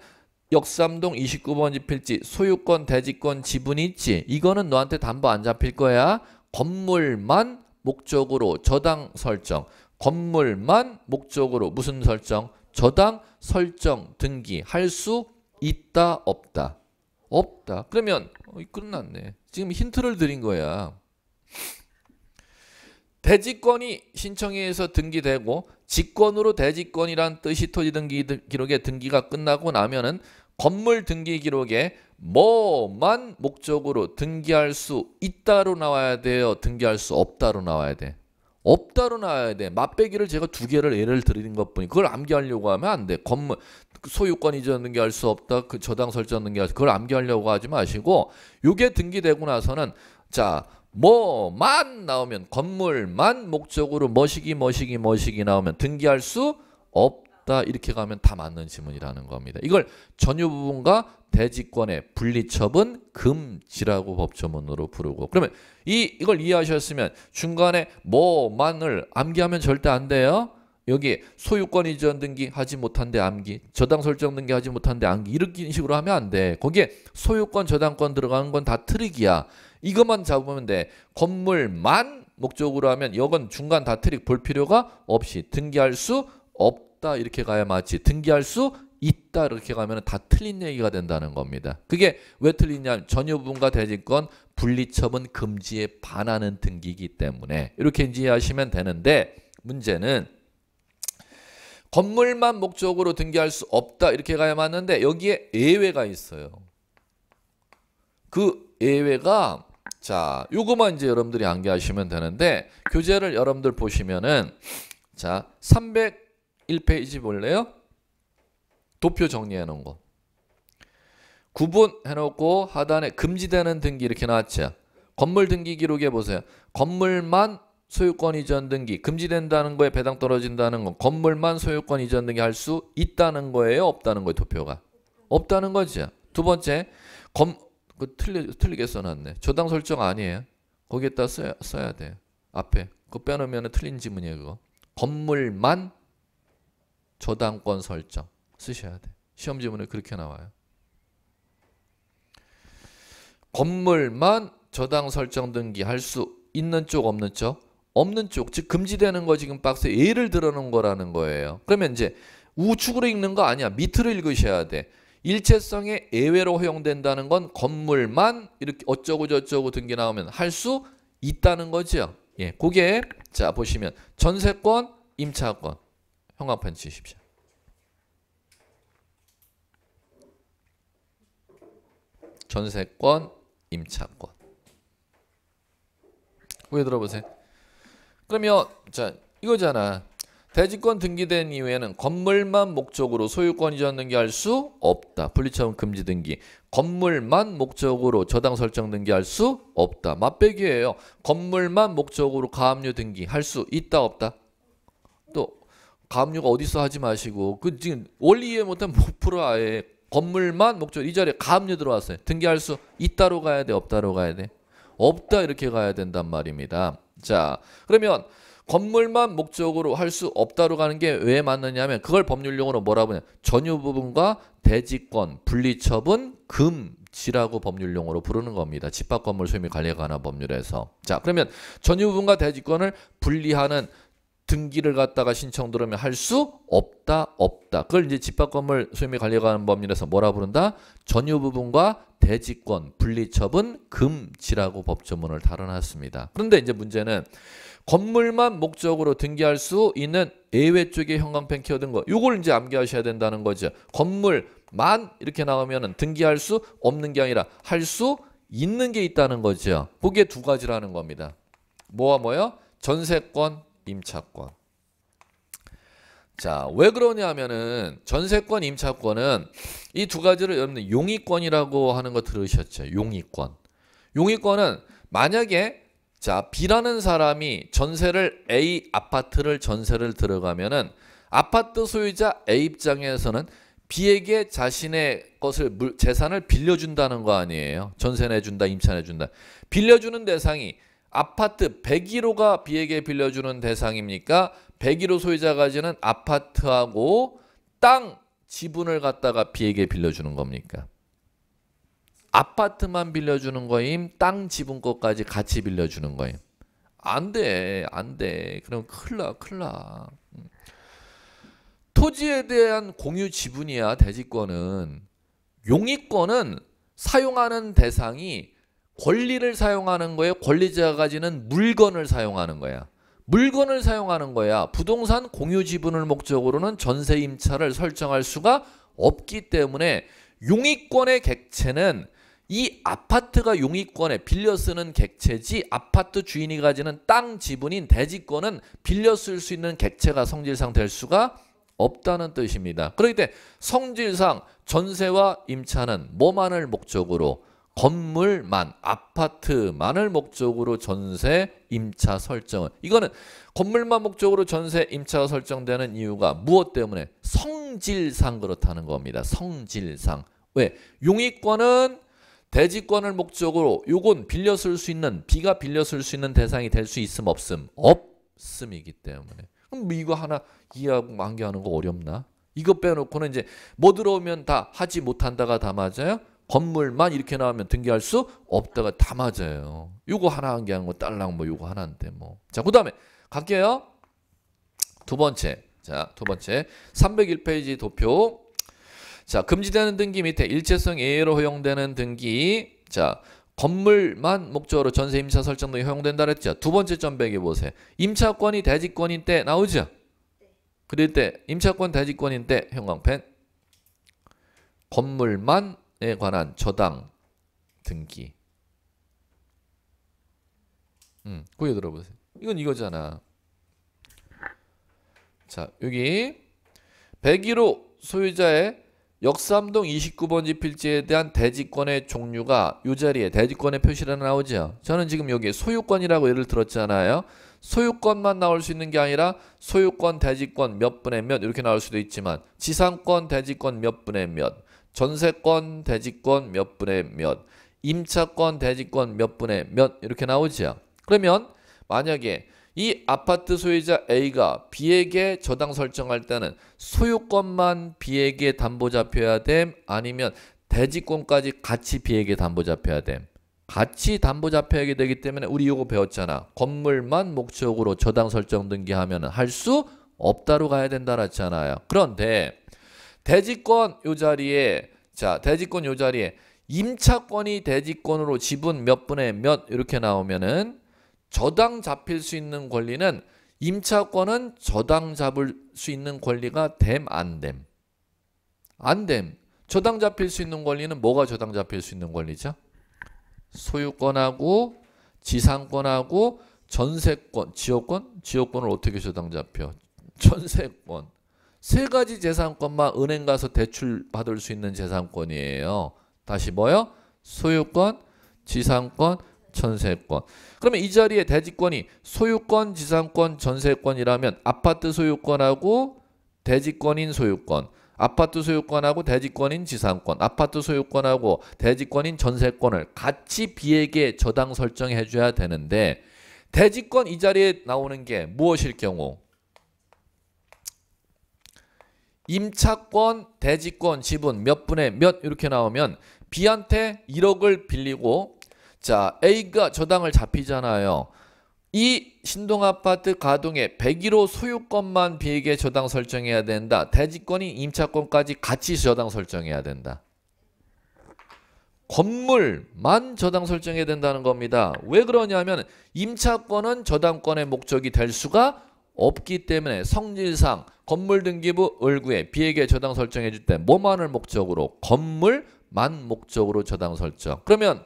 역삼동 29번지 필지 소유권, 대지권, 지분이 있지. 이거는 너한테 담보 안 잡힐 거야. 건물만 목적으로 저당 설정 건물만 목적으로 무슨 설정 저당 설정 등기할 수 있다 없다 없다 그러면 어, 끝났네 지금 힌트를 드린 거야 대지권이 신청해서 등기되고 직권으로 대지권이란 뜻이 토지 등기 기록에 등기가 끝나고 나면은 건물 등기 기록에 뭐만 목적으로 등기할 수 있다로 나와야 돼요. 등기할 수 없다로 나와야 돼. 없다로 나와야 돼. 맛배기를 제가 두 개를 예를 드리는 것뿐이 그걸 암기하려고 하면 안 돼. 건물 소유권 이전 등기할 수 없다. 그 저당 설정 등기할 수 그걸 암기하려고 하지 마시고 요게 등기되고 나서는 자 뭐만 나오면 건물만 목적으로 머시기 머시기 머시기 나오면 등기할 수 없다. 맞다 이렇게 가면 다 맞는 지문이라는 겁니다. 이걸 전유 부분과 대지권의 분리처분 금지라고 법조문으로 부르고 그러면 이 이걸 이해하셨으면 중간에 뭐만을 암기하면 절대 안 돼요. 여기 소유권 이전 등기 하지 못한데 암기, 저당 설정 등기 하지 못한데 암기 이런 식으로 하면 안 돼. 거기에 소유권, 저당권 들어가는 건 다 트릭이야. 이것만 잡으면 돼. 건물만 목적으로 하면 여건 중간 다 트릭 볼 필요가 없이 등기할 수 없. 없다 이렇게 가야 마치 등기할 수 있다 이렇게 가면 다 틀린 얘기가 된다는 겁니다. 그게 왜 틀리냐? 전유분과 대지권 분리처분 금지에 반하는 등기이기 때문에 이렇게 인지하시면 되는데 문제는 건물만 목적으로 등기할 수 없다 이렇게 가야 맞는데 여기에 예외가 있어요. 그 예외가 자 요거만 이제 여러분들이 암기하시면 되는데 교재를 여러분들 보시면은 자300 1페이지 볼래요? 도표 정리해 놓은 거. 구분 해놓고 하단에 금지되는 등기 이렇게 나왔죠. 건물 등기 기록에 보세요. 건물만 소유권 이전 등기 금지된다는 거에 배당 떨어진다는 건 건물만 소유권 이전 등기 할 수 있다는 거예요? 없다는 거예요? 도표가. 없다는 거죠. 두 번째 검, 그 틀리, 틀리게 써놨네. 저당 설정 아니에요. 거기에다 써야, 써야 돼. 앞에. 그거 빼놓으면 틀린 지문이에요. 그거. 건물만 저당권 설정 쓰셔야 돼. 시험 지문에 그렇게 나와요. 건물만 저당 설정 등기할 수 있는 쪽 없는 쪽 없는 쪽 즉 금지되는 거 지금 박스에 예를 들어놓은 거라는 거예요. 그러면 이제 우측으로 읽는 거 아니야. 밑으로 읽으셔야 돼. 일체성에 예외로 허용된다는 건 건물만 이렇게 어쩌고 저쩌고 등기 나오면 할 수 있다는 거죠. 예, 그게 자 보시면 전세권, 임차권 형광펜 치십시오. 전세권, 임차권. 후 들어보세요. 그러면 자 이거잖아. 대지권 등기된 이후에는 건물만 목적으로 소유권이 전등기할 수 없다. 분리처분 금지 등기. 건물만 목적으로 저당 설정 등기할 수 없다. 맞배기예요. 건물만 목적으로 가압류 등기할 수 있다 없다. 감류가 어디 서 하지 마시고 그 지금 원리 이해 못한 목프로 아예 건물만 목적 이 자리에 감류 들어왔어요. 등기할 수 있다로 가야 돼, 없다로 가야 돼. 없다 이렇게 가야 된단 말입니다. 자, 그러면 건물만 목적으로 할 수 없다로 가는 게 왜 맞느냐면 하 그걸 법률용어로 뭐라고 하냐? 전유 부분과 대지권, 분리처분, 금지라고 법률용어로 부르는 겁니다. 집합 건물 소유및 관리에 관한 법률에서. 자, 그러면 전유 부분과 대지권을 분리하는 등기를 갖다가 신청 들으면 할 수 없다 없다. 그걸 이제 집합건물 소유의 관리관 법률에서 뭐라 부른다? 전유 부분과 대지권 분리처분 금지라고 법조문을 달아놨습니다. 그런데 이제 문제는 건물만 목적으로 등기할 수 있는 예외 쪽에 형광펜 키워둔 거 이걸 이제 암기하셔야 된다는 거죠. 건물만 이렇게 나오면 등기할 수 없는 게 아니라 할 수 있는 게 있다는 거죠. 그게 두 가지라는 겁니다. 뭐와 뭐요? 전세권 임차권. 자, 왜 그러냐 하면은 전세권, 임차권은 이 두 가지를 여러분 용의권이라고 하는 거 들으셨죠? 용의권. 용의권은 만약에 자, B라는 사람이 전세를 A 아파트를 전세를 들어가면은 아파트 소유자 A 입장에서는 B에게 자신의 것을 재산을 빌려준다는 거 아니에요. 전세 내준다, 임차 내준다. 빌려주는 대상이 아파트 101호가 B에게 빌려주는 대상입니까? 101호 소유자가 지는 아파트하고 땅 지분을 갖다가 B에게 빌려주는 겁니까? 아파트만 빌려주는 거임 땅 지분권까지 같이 빌려주는 거임 안돼안돼 그럼 큰일 나 큰일 나 음. 토지에 대한 공유 지분이야 대지권은 용의권은 사용하는 대상이 권리를 사용하는 거예요. 권리자가 가지는 물건을 사용하는 거야. 물건을 사용하는 거야. 부동산 공유 지분을 목적으로는 전세 임차를 설정할 수가 없기 때문에 용익권의 객체는 이 아파트가 용익권에 빌려 쓰는 객체지 아파트 주인이 가지는 땅 지분인 대지권은 빌려 쓸 수 있는 객체가 성질상 될 수가 없다는 뜻입니다. 그렇기 때문에 성질상 전세와 임차는 뭐만을 목적으로 건물만, 아파트만을 목적으로 전세 임차 설정을 이거는 건물만 목적으로 전세 임차가 설정되는 이유가 무엇 때문에 성질상 그렇다는 겁니다. 성질상 왜용익권은 대지권을 목적으로 요건 빌려 쓸 수 있는 비가 빌려 쓸 수 있는 대상이 될 수 있음 없음 없음이기 때문에 그럼 뭐 이거 하나 이해하고 만개하는 거 어렵나? 이거 빼놓고는 이제 뭐 들어오면 다 하지 못한다가 다 맞아요? 건물만 이렇게 나오면 등기할 수 없다가 다 맞아요. 요거 하나 한개한거 딸랑 뭐 요거 하나인데 뭐. 자, 그다음에 갈게요. 두 번째. 자, 두 번째. 301페이지 도표. 자, 금지되는 등기 밑에 일체성 예외로 허용되는 등기. 자, 건물만 목적으로 전세 임차 설정 등이 허용된다 그랬죠. 두 번째 점백에 보세요. 임차권이 대지권인 때 나오죠. 그럴 때 임차권 대지권인 때 형광펜 건물만 에 관한 저당 등기. 음, 고개 들어보세요. 이건 이거잖아. 자, 여기 101호 소유자의 역삼동 29번지 필지에 대한 대지권의 종류가 이 자리에 대지권의 표시라는 나오죠. 저는 지금 여기 소유권이라고 예를 들었잖아요. 소유권만 나올 수 있는 게 아니라 소유권, 대지권 몇 분의 몇 이렇게 나올 수도 있지만 지상권, 대지권 몇 분의 몇 전세권, 대지권 몇 분의 몇, 임차권, 대지권 몇 분의 몇 이렇게 나오죠. 그러면 만약에 이 아파트 소유자 A가 B에게 저당 설정할 때는 소유권만 B에게 담보 잡혀야 됨 아니면 대지권까지 같이 B에게 담보 잡혀야 됨. 같이 담보 잡혀야 되기 때문에 우리 이거 배웠잖아. 건물만 목적으로 저당 설정 등기하면 할 수 없다로 가야 된다 그했잖아요 그런데 대지권 요 자리에 자 대지권 요 자리에 임차권이 대지권으로 지분 몇 분의 몇 이렇게 나오면은 저당 잡힐 수 있는 권리는 임차권은 저당 잡을 수 있는 권리가 됨 안 됨 안 됨 저당 잡힐 수 있는 권리는 뭐가 저당 잡힐 수 있는 권리죠? 소유권하고 지상권하고 전세권, 지역권? 지역권을 어떻게 저당 잡혀? 전세권. 세 가지 재산권만 은행 가서 대출 받을 수 있는 재산권이에요. 다시 뭐요? 소유권, 지상권, 전세권. 그러면 이 자리에 대지권이 소유권, 지상권, 전세권이라면 아파트 소유권하고 대지권인 소유권, 아파트 소유권하고 대지권인 지상권, 아파트 소유권하고 대지권인 전세권을 같이 비에게 저당 설정해 줘야 되는데 대지권 이 자리에 나오는 게 무엇일 경우? 임차권, 대지권, 지분 몇 분의 몇 이렇게 나오면 B한테 1억을 빌리고 자 A가 저당을 잡히잖아요. 이 신동아파트 가동에 101호 소유권만 B에게 저당 설정해야 된다. 대지권이 임차권까지 같이 저당 설정해야 된다. 건물만 저당 설정해야 된다는 겁니다. 왜 그러냐면 임차권은 저당권의 목적이 될 수가 없기 때문에 성질상 건물 등기부 을구에 비에게 저당 설정해 줄 때 뭐만을 목적으로 건물만 목적으로 저당 설정. 그러면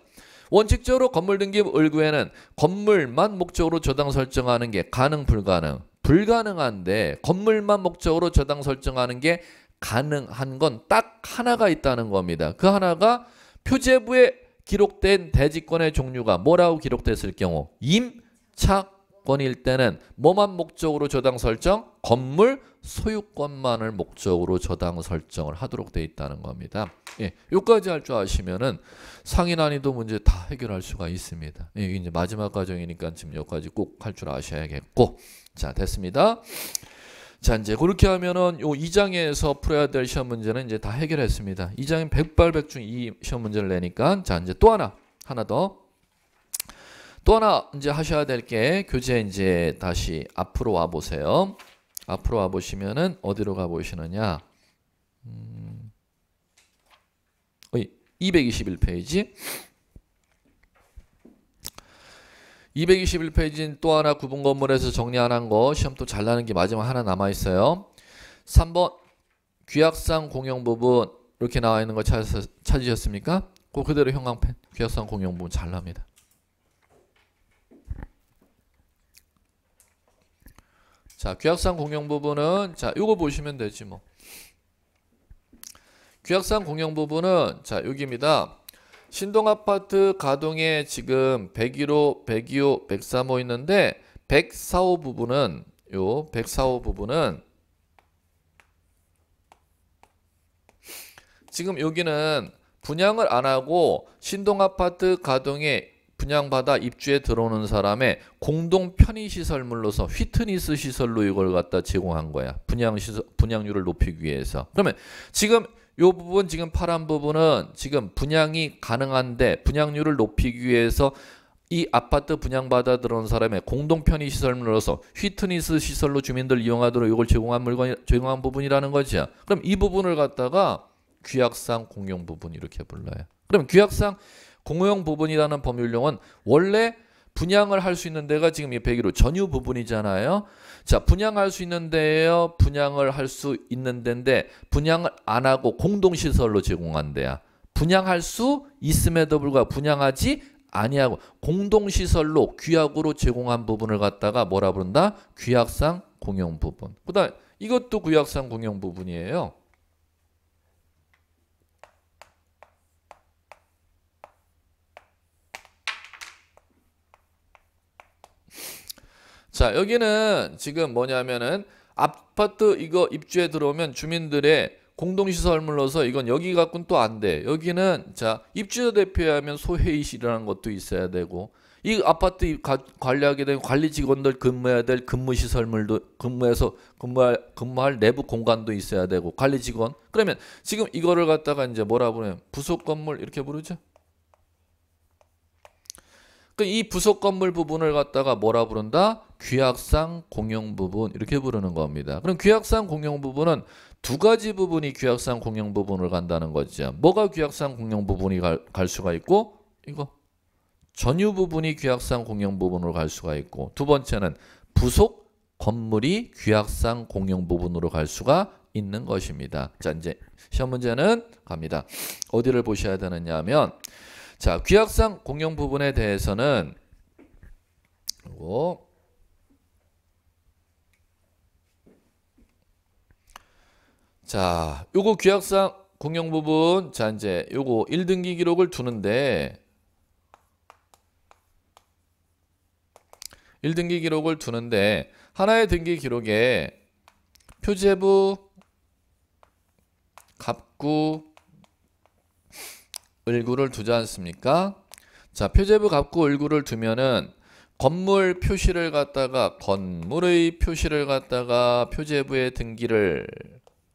원칙적으로 건물 등기부 을구에는 건물만 목적으로 저당 설정하는 게 가능 불가능. 불가능한데 건물만 목적으로 저당 설정하는 게 가능한 건 딱 하나가 있다는 겁니다. 그 하나가 표제부에 기록된 대지권의 종류가 뭐라고 기록됐을 경우 임차 소유일 때는 뭐만 목적으로 저당 설정? 건물 소유권만을 목적으로 저당 설정을 하도록 되어 있다는 겁니다. 예, 기까지할 줄 아시면은 상위 난이도 문제 다 해결할 수가 있습니다. 예, 이제 마지막 과정이니까 지금 여기까지 꼭 할 줄 아셔야겠고. 자, 됐습니다. 자, 이제 그렇게 하면은 요 2장에서 풀어야 될 시험 문제는 이제 다 해결했습니다. 2장은 백발백중 이 시험 문제를 내니까 자, 이제 또 하나 하나 더또 하나 이제 하셔야 될 게 교재 이제 다시 앞으로 와 보세요. 앞으로 와 보시면은 어디로 가 보시느냐? 음, 221페이지. 2 2 1페이지또 하나 구분 건물에서 정리 안한거 시험 또 잘 나는 게 마지막 하나 남아 있어요. 3번 귀약상 공용 부분 이렇게 나와 있는 거 찾으셨, 습니까그 그대로 형광펜 귀약상 공용 부분 잘 납니다. 자, 규약상 공용 부분은 자, 이거 보시면 되지 뭐. 규약상 공용 부분은 자, 여기입니다. 신동 아파트 가동에 지금 101호, 102호, 103호 있는데 104호 부분은 요 104호 부분은 지금 여기는 분양을 안 하고 신동 아파트 가동에 분양받아 입주에 들어오는 사람의 공동 편의시설물로서 휘트니스 시설로 이걸 갖다 제공한 거야. 분양 시설, 분양률을 높이기 위해서. 그러면 지금 요 부분 지금 파란 부분은 지금 분양이 가능한데 분양률을 높이기 위해서 이 아파트 분양받아 들어온 사람의 공동 편의시설물로서 휘트니스 시설로 주민들 이용하도록 이걸 제공한 물건 제공한 부분이라는 거죠. 그럼 이 부분을 갖다가 규약상 공용 부분 이렇게 불러요. 그럼 규약상 공허용 부분이라는 법률용은 원래 분양을 할 수 있는 데가 지금 이101호 전유 부분이잖아요. 자, 분양할 수 있는 데예요. 분양을 할 수 있는 데인데 분양을 안 하고 공동 시설로 제공한 데야. 분양할 수 있음에도 불구하고 분양하지 아니하고 공동 시설로 규약으로 제공한 부분을 갖다가 뭐라 부른다? 규약상 공용 부분. 그다음 이것도 규약상 공용 부분이에요. 자, 여기는 지금 뭐냐면은 아파트 이거 입주에 들어오면 주민들의 공동시설물로서 이건 여기 갖고는 또 안 돼. 여기는 자 입주자 대표에 하면 소회의실이라는 것도 있어야 되고 이 아파트 관리하게 된 관리 직원들 근무해야 될 근무 시설물도 근무해서 근무할, 근무할 내부 공간도 있어야 되고 관리 직원 그러면 지금 이거를 갖다가 이제 뭐라 부르냐 부속 건물 이렇게 부르죠. 그이 부속 건물 부분을 갖다가 뭐라 부른다? 귀약상 공용 부분 이렇게 부르는 겁니다. 그럼 귀약상 공용 부분은 두 가지 부분이 귀약상 공용 부분을 간다는 거죠. 뭐가 귀약상 공용 부분이 갈, 갈 수가 있고 이거 전유 부분이 귀약상 공용 부분으로 갈 수가 있고 두 번째는 부속 건물이 귀약상 공용 부분으로 갈 수가 있는 것입니다. 자 이제 시험 문제는 갑니다. 어디를 보셔야 되느냐 하면 자, 귀약상 공용 부분에 대해서는 그리고 자, 요거 귀학상 공용 부분 자, 이제 요거 1등기 기록을 두는데 1등기 기록을 두는데 하나의 등기 기록에 표제부, 갑구, 을구를 두지 않습니까? 자, 표제부 갖고 을구를 두면은 건물 표시를 갖다가 건물의 표시를 갖다가 표제부에 등기를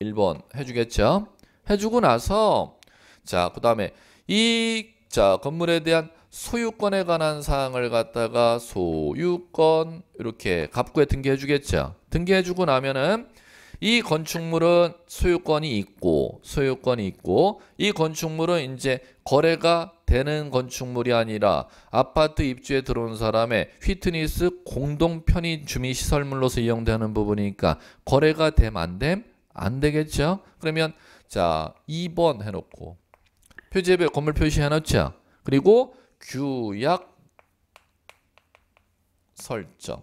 1번 해주겠죠. 해주고 나서 자, 그 다음에 이 자, 건물에 대한 소유권에 관한 사항을 갖다가 소유권 이렇게 갑구에 등기해 주겠죠. 등기해 주고 나면은 이 건축물은 소유권이 있고 소유권이 있고 이 건축물은 이제 거래가 되는 건축물이 아니라 아파트 입주에 들어온 사람의 휘트니스 공동 편의 주민 시설물로서 이용되는 부분이니까 거래가 됨안 됨? 안 되겠죠? 그러면 자 2번 해놓고 표지에 건물 표시해놓죠. 그리고 규약 설정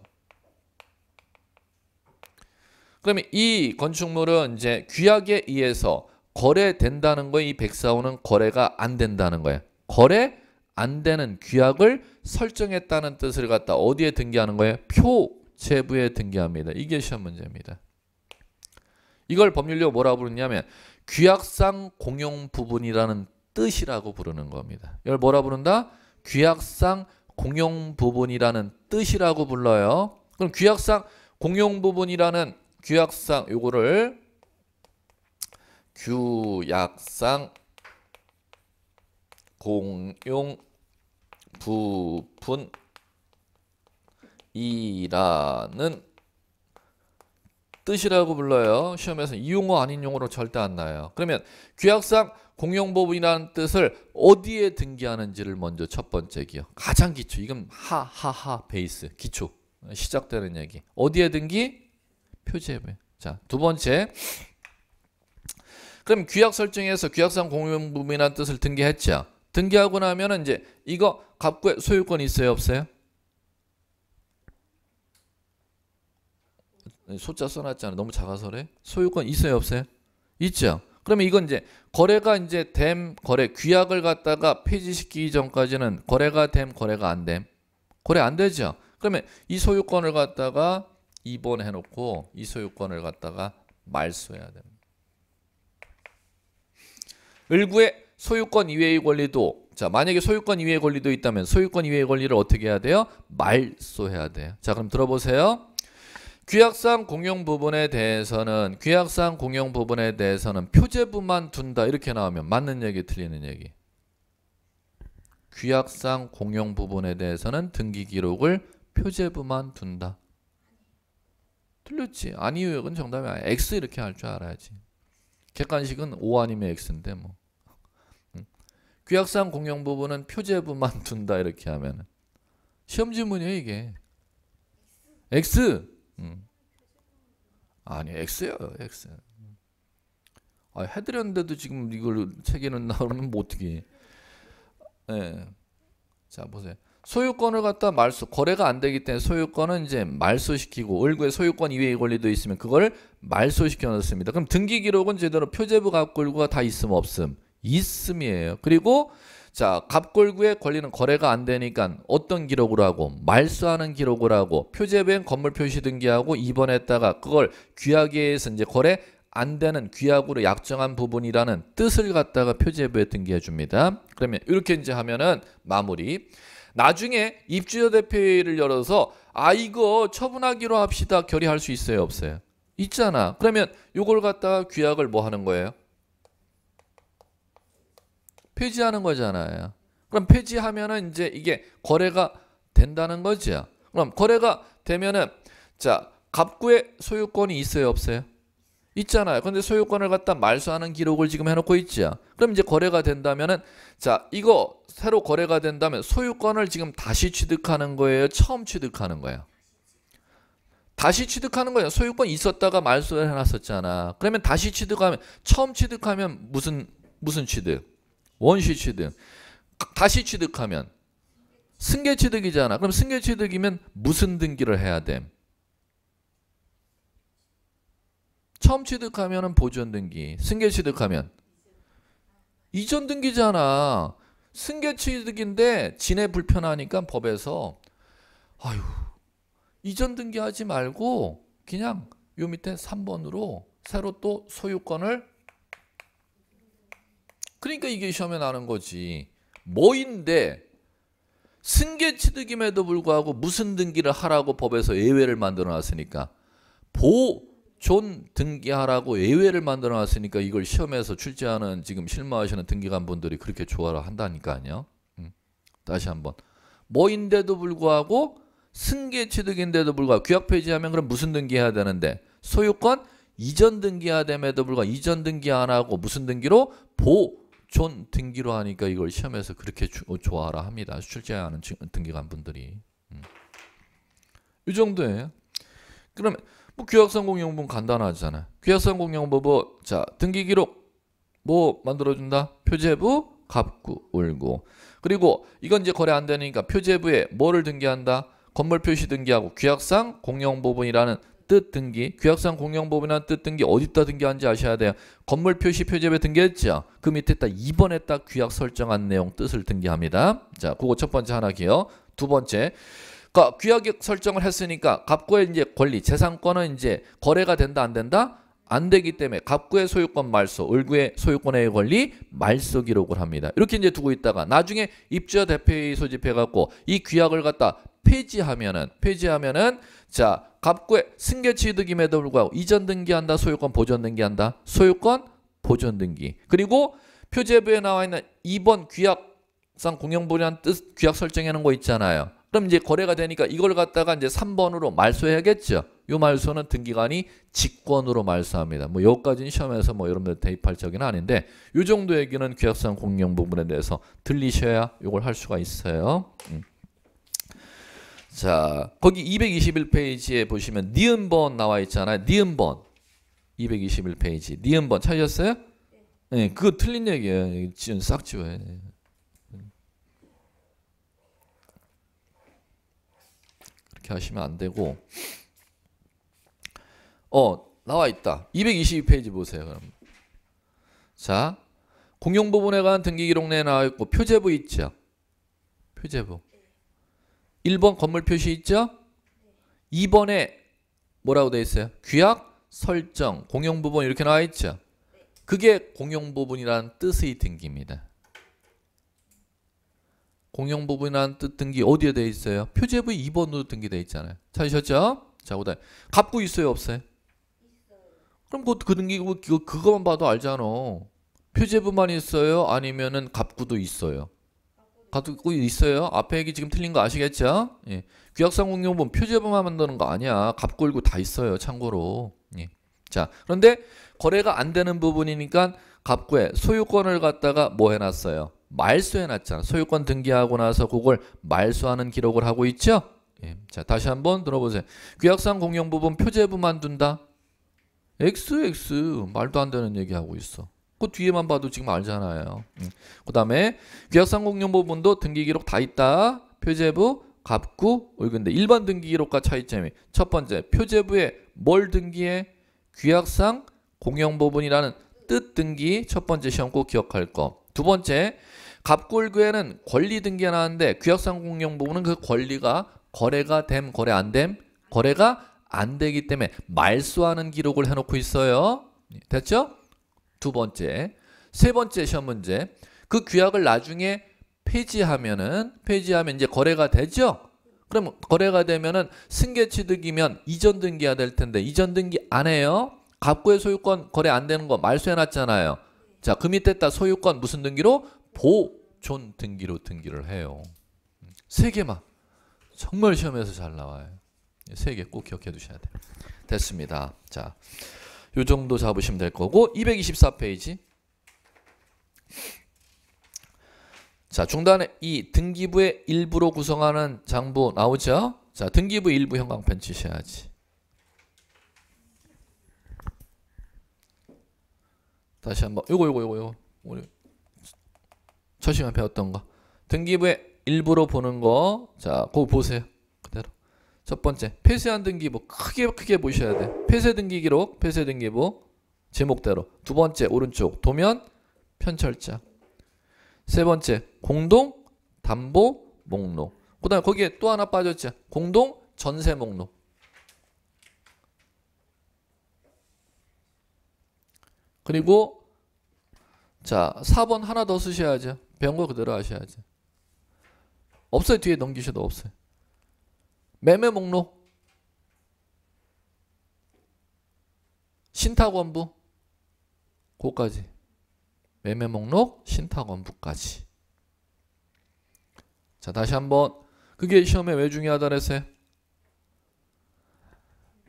그러면 이 건축물은 이제 규약에 의해서 거래된다는 거예요. 이백사4호는 거래가 안 된다는 거예요. 거래 안 되는 규약을 설정했다는 뜻을 갖다 어디에 등기하는 거예요? 표제부에 등기합니다. 이게 시험 문제입니다. 이걸 법률로 뭐라 부르냐면 규약상 공용 부분이라는 뜻이라고 부르는 겁니다. 이걸 뭐라 부른다? 규약상 공용 부분이라는 뜻이라고 불러요. 그럼 규약상 공용 부분이라는 규약상 요거를 규약상 공용 부분이라는 뜻이라고 불러요. 시험에서 이용어 아닌 용어로 절대 안 나요. 그러면 규약상 공용 부분이라는 뜻을 어디에 등기하는지를 먼저 첫 번째 기억. 가장 기초. 이건 하하하 베이스 기초 시작되는 얘기. 어디에 등기? 표제예요. 자, 두 번째. 그럼 규약 설정에서 규약상 공용분이라는 뜻을 등기했죠. 등기하고 나면 이제 이거 갑구에 소유권 있어요, 없어요? 소자 써놨잖아. 너무 작아서 그래. 소유권 있어요, 없어요? 있죠. 그러면 이건 이제 거래가 이제 됨 거래 규약을 갖다가 폐지시키기 전까지는 거래가 됨 거래가 안 됨. 거래 안 되죠. 그러면 이 소유권을 갖다가 입원해 놓고 이 소유권을 갖다가 말소해야 됩니다. 을구에 소유권 이외의 권리도 자 만약에 소유권 이외의 권리도 있다면 소유권 이외의 권리를 어떻게 해야 돼요? 말소해야 돼요. 자 그럼 들어보세요. 규약상 공용 부분에 대해서는 규약상 공용 부분에 대해서는 표제부만 둔다 이렇게 나오면 맞는 얘기 틀리는 얘기 규약상 공용 부분에 대해서는 등기 기록을 표제부만 둔다 틀렸지. 아니요 역은 정답이 아니야. X 이렇게 할 줄 알아야지. 객관식은 O 아니면 X인데 뭐. 응? 귀약상 공용 부분은 표제부만 둔다 이렇게 하면은 시험 질문이에요 이게. X. 응. 아니 X요 X. 아, 해드렸는데도 지금 이걸 책에는 나오면 뭐 어떻게? 예. 네. 자 보세요. 소유권을 갖다 말소 거래가 안 되기 때문에 소유권은 이제 말소시키고 얼굴의 소유권 이외의 권리도 있으면 그걸 말소시켜 놓습니다. 그럼 등기 기록은 제대로 표제부 갑골구가 다 있음 없음 있음이에요. 그리고 자 갑골구의 권리는 거래가 안 되니까 어떤 기록으로 하고 말소하는 기록으로 하고 표제부엔 건물 표시 등기하고 입원했다가 그걸 귀하계에서 이제 거래 안 되는 귀약으로 약정한 부분이라는 뜻을 갖다가 표제부에 등기해 줍니다. 그러면 이렇게 이제 하면은 마무리. 나중에 입주자 대표회의를 열어서 아 이거 처분하기로 합시다 결의할 수 있어요 없어요? 있잖아. 그러면 이걸 갖다가 규약을 뭐 하는 거예요? 폐지하는 거잖아요. 그럼 폐지하면은 이제 이게 거래가 된다는 거죠. 그럼 거래가 되면은 자 갑구의 소유권이 있어요 없어요? 있잖아요. 근데 소유권을 갖다 말소하는 기록을 지금 해놓고 있죠. 그럼 이제 거래가 된다면은 자 이거 새로 거래가 된다면 소유권을 지금 다시 취득하는 거예요. 처음 취득하는 거예요. 다시 취득하는 거예요. 소유권 있었다가 말소를 해놨었잖아. 그러면 다시 취득하면 처음 취득하면 무슨 무슨 취득? 원시 취득. 다시 취득하면 승계 취득이잖아. 그럼 승계 취득이면 무슨 등기를 해야 됨? 처음 취득하면 보존 등기, 승계 취득하면 이전 등기잖아. 승계 취득인데 지내 불편하니까 법에서 아유 이전 등기하지 말고 그냥 요 밑에 3번으로 새로 또 소유권을 그러니까 이게 시험에 나는 거지. 뭐인데 승계 취득임에도 불구하고 무슨 등기를 하라고 법에서 예외를 만들어 놨으니까 보존 등기하라고 예외를 만들어 놨으니까 이걸 시험에서 출제하는 지금 실마하시는 등기관 분들이 그렇게 좋아를 한다니까요. 음. 다시 한번 뭐인데도 불구하고 승계 취득인데도 불구하고 규약 폐지하면 그럼 무슨 등기해야 되는데 소유권 이전 등기해야 됨에도 불구하고 이전 등기 안 하고 무슨 등기로 보존 등기로 하니까 이걸 시험에서 그렇게 어, 좋아라 합니다. 출제하는 등기관 분들이 음. 이 정도예요. 그면 뭐규약상공 영문 간단하잖아. 규약상공 영문 뭐, 자, 등기 기록 뭐 만들어준다? 표제부, 갑구, 울구. 그리고 이건 이제 거래 안 되니까 표제부에 뭐를 등기한다? 건물 표시 등기하고 규약상 공용부분이라는 뜻 등기, 규약상 공용부분이라는 뜻 등기 어디다 등기한지 아셔야 돼요. 건물 표시 표제부에 등기했죠. 그밑에딱2번에딱 규약 설정한 내용 뜻을 등기합니다. 자, 그거 첫 번째 하나 기요두 번째, 그러니까 규약이 설정을 했으니까 갑구의 이제 권리, 재산권은 이제 거래가 된다 안 된다? 안 되기 때문에 갑구의 소유권 말소, 을구의 소유권의 권리 말소 기록을 합니다. 이렇게 이제 두고 있다가 나중에 입주자 대표회의 소집해 갖고 이귀약을 갖다 폐지하면은 폐지하면은 자, 갑구의 승계 취득임에도 불구하고 이전 등기한다, 소유권 보존 등기한다. 소유권 보존 등기. 그리고 표제부에 나와 있는 2번 귀약상 공영보유한 뜻귀약 설정해 놓은 거 있잖아요. 그럼 이제 거래가 되니까 이걸 갖다가 이제 3번으로 말소해야겠죠. 요 말소는 등기관이 직권으로 말소합니다. 뭐 여기까지는 시험에서 뭐 여러분들 대입할 적이는 아닌데 요 정도 얘기는 계약상 공용 부분에 대해서 들리셔야 요걸 할 수가 있어요. 음. 자, 거기 221페이지에 보시면 니은번 나와 있잖아요. 니은번. 221페이지. 니은번 찾으셨어요? 네. 네 그거 틀린 얘기예요. 싹 지워야 돼요. 그렇게 하시면 안 되고 어 나와 있다. 222페이지 보세요. 그럼 자 공용 부분에 관한 등기 기록 내에 나와 있고 표제부 있죠. 표제부 1번 건물 표시 있죠. 2번에 뭐라고 돼 있어요? 규약 설정 공용 부분 이렇게 나와 있죠. 그게 공용 부분이라는 뜻의 등기입니다. 공용 부분이란뜻 등기 어디에 돼 있어요? 표제부 2번으로 등기돼 있잖아요. 찾으셨죠? 자, 그다음 갑부 있어요, 없어요? 그럼 그, 그 등기 그거, 그거만 봐도 알잖아. 표제부만 있어요? 아니면은 갑구도 있어요? 갑구 있어요? 앞에 얘기 지금 틀린 거 아시겠죠? 예. 규약상 공용분 표제부만 만드는 거 아니야. 갑구 일고다 있어요. 참고로. 예. 자, 그런데 거래가 안 되는 부분이니까 갑구에 소유권을 갖다가 뭐 해놨어요? 말소해놨잖아. 소유권 등기하고 나서 그걸 말소하는 기록을 하고 있죠. 예. 자 다시 한번 들어보세요. 규약상 공용부분 표제부만 둔다. XX 말도 안 되는 얘기 하고 있어. 그 뒤에만 봐도 지금 알잖아요. 음. 그 다음에 규약상 공용부분도 등기기록 다 있다. 표제부 갑구 근데 일반 등기기록과 차이점이 첫 번째 표제부에 뭘 등기해? 규약상 공용부분이라는 뜻 등기 첫 번째 시험 꼭 기억할 거. 두 번째 갑골교회는 권리 등기가 나는데귀약상공용 부분은 그 권리가 거래가 됨 거래 안 됨 거래가 안 되기 때문에 말소하는 기록을 해놓고 있어요. 됐죠? 두 번째 세 번째 시험 문제 그 규약을 나중에 폐지하면은 폐지하면 이제 거래가 되죠. 그럼 거래가 되면은 승계 취득이면 이전 등기가 될 텐데 이전 등기 안 해요. 갑구의 소유권 거래 안 되는 거 말소해 놨잖아요. 자, 그 밑에 다 소유권 무슨 등기로 보존 등기로 등기를 해요. 세 개만 정말 시험에서 잘 나와요. 세 개 꼭 기억해 두셔야 돼요. 됐습니다. 자, 요 정도 잡으시면 될 거고 224페이지 자 중단에 이 등기부의 일부로 구성하는 장부 나오죠? 자 등기부 일부 형광펜 치셔야지 다시 한번 요거 요거 요거 요거 첫 시간 배웠던 거. 등기부에 일부러 보는 거. 자, 그거 보세요. 그대로. 첫 번째, 폐쇄한 등기부. 크게 크게 보셔야 돼. 폐쇄 등기 기록, 폐쇄 등기부. 제목대로. 두 번째, 오른쪽. 도면, 편철자. 세 번째, 공동, 담보, 목록. 그 다음에 거기에 또 하나 빠졌죠. 공동, 전세 목록. 그리고 자 4번 하나 더 쓰셔야죠 배운 거 그대로 하셔야지. 없어요. 뒤에 넘기셔도 없어요. 매매 목록. 신탁원부. 그까지 매매 목록, 신탁원부까지. 자, 다시 한번. 그게 시험에 왜 중요하다 그랬어요?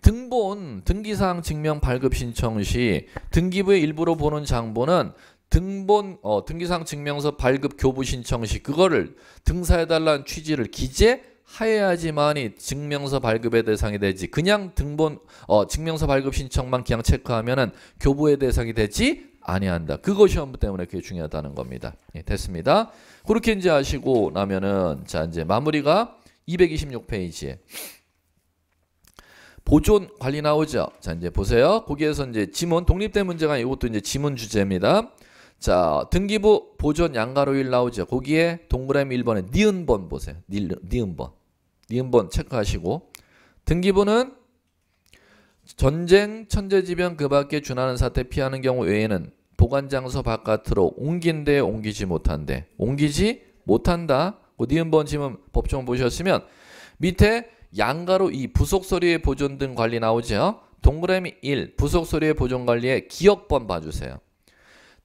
등본, 등기사항 증명 발급 신청 시 등기부의 일부로 보는 장본은 등본 어, 등기상 증명서 발급 교부 신청 시 그거를 등사해 달라는 취지를 기재 하여야지만이 증명서 발급의 대상이 되지 그냥 등본 어, 증명서 발급 신청만 그냥 체크하면은 교부의 대상이 되지 아니한다. 그거 시험 때문에 그게 중요하다는 겁니다. 예, 됐습니다. 그렇게 이제 아시고 나면은 자 이제 마무리가 226페이지에 보존 관리 나오죠. 자 이제 보세요. 거기에서 이제 지문 독립된 문제가 이것도 이제 지문 주제입니다. 자, 등기부 보존 양가로일 나오죠. 거기에 동그라미 1번에 니은번 보세요. 니은번. 니은번 체크하시고 등기부는 전쟁, 천재지변 그 밖에 준하는 사태 피하는 경우 외에는 보관 장소 바깥으로 옮긴데 옮기지 못한데 옮기지 못한다. 그 니은번 지금 법정 보셨으면 밑에 양가로 이 부속 소리의 보존 등 관리 나오죠. 동그라미 1 부속 소리의 보존 관리에 기억번 봐주세요.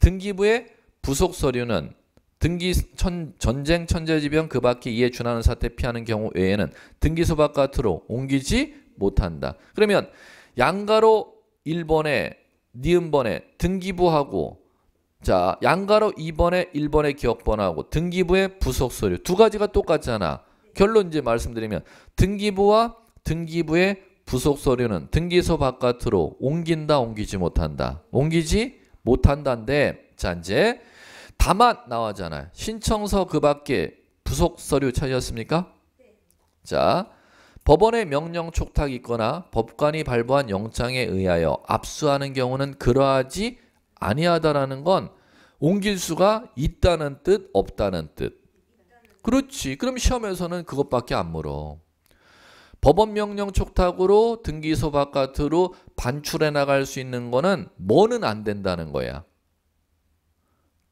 등기부의 부속 서류는 등기 천, 전쟁 천재지변 그 밖에 이에 준하는 사태 피하는 경우 외에는 등기소 바깥으로 옮기지 못한다. 그러면 양가로 1번에 니은번에 등기부하고 자 양가로 2번에 1번에 기억번하고 등기부의 부속 서류 두 가지가 똑같잖아. 결론 이제 말씀드리면 등기부와 등기부의 부속 서류는 등기소 바깥으로 옮긴다 옮기지 못한다. 옮기지 못한다는데 자 이제 다만 나와잖아요. 신청서 그 밖에 부속 서류 찾으셨습니까? 네. 자 법원의 명령 촉탁이 있거나 법관이 발부한 영장에 의하여 압수하는 경우는 그러하지 아니하다라는 건 옮길 수가 있다는 뜻 없다는 뜻 그렇지 그럼 시험에서는 그것밖에 안 물어 법원 명령 촉탁으로 등기소 바깥으로 반출해 나갈 수 있는 거는 뭐는 안 된다는 거야.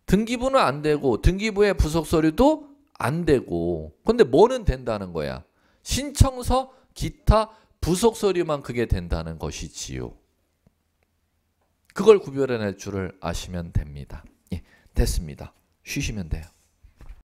등기부는 안 되고 등기부의 부속 서류도 안 되고. 근데 뭐는 된다는 거야. 신청서, 기타, 부속 서류만 그게 된다는 것이지요. 그걸 구별해낼 줄을 아시면 됩니다. 예, 됐습니다. 쉬시면 돼요.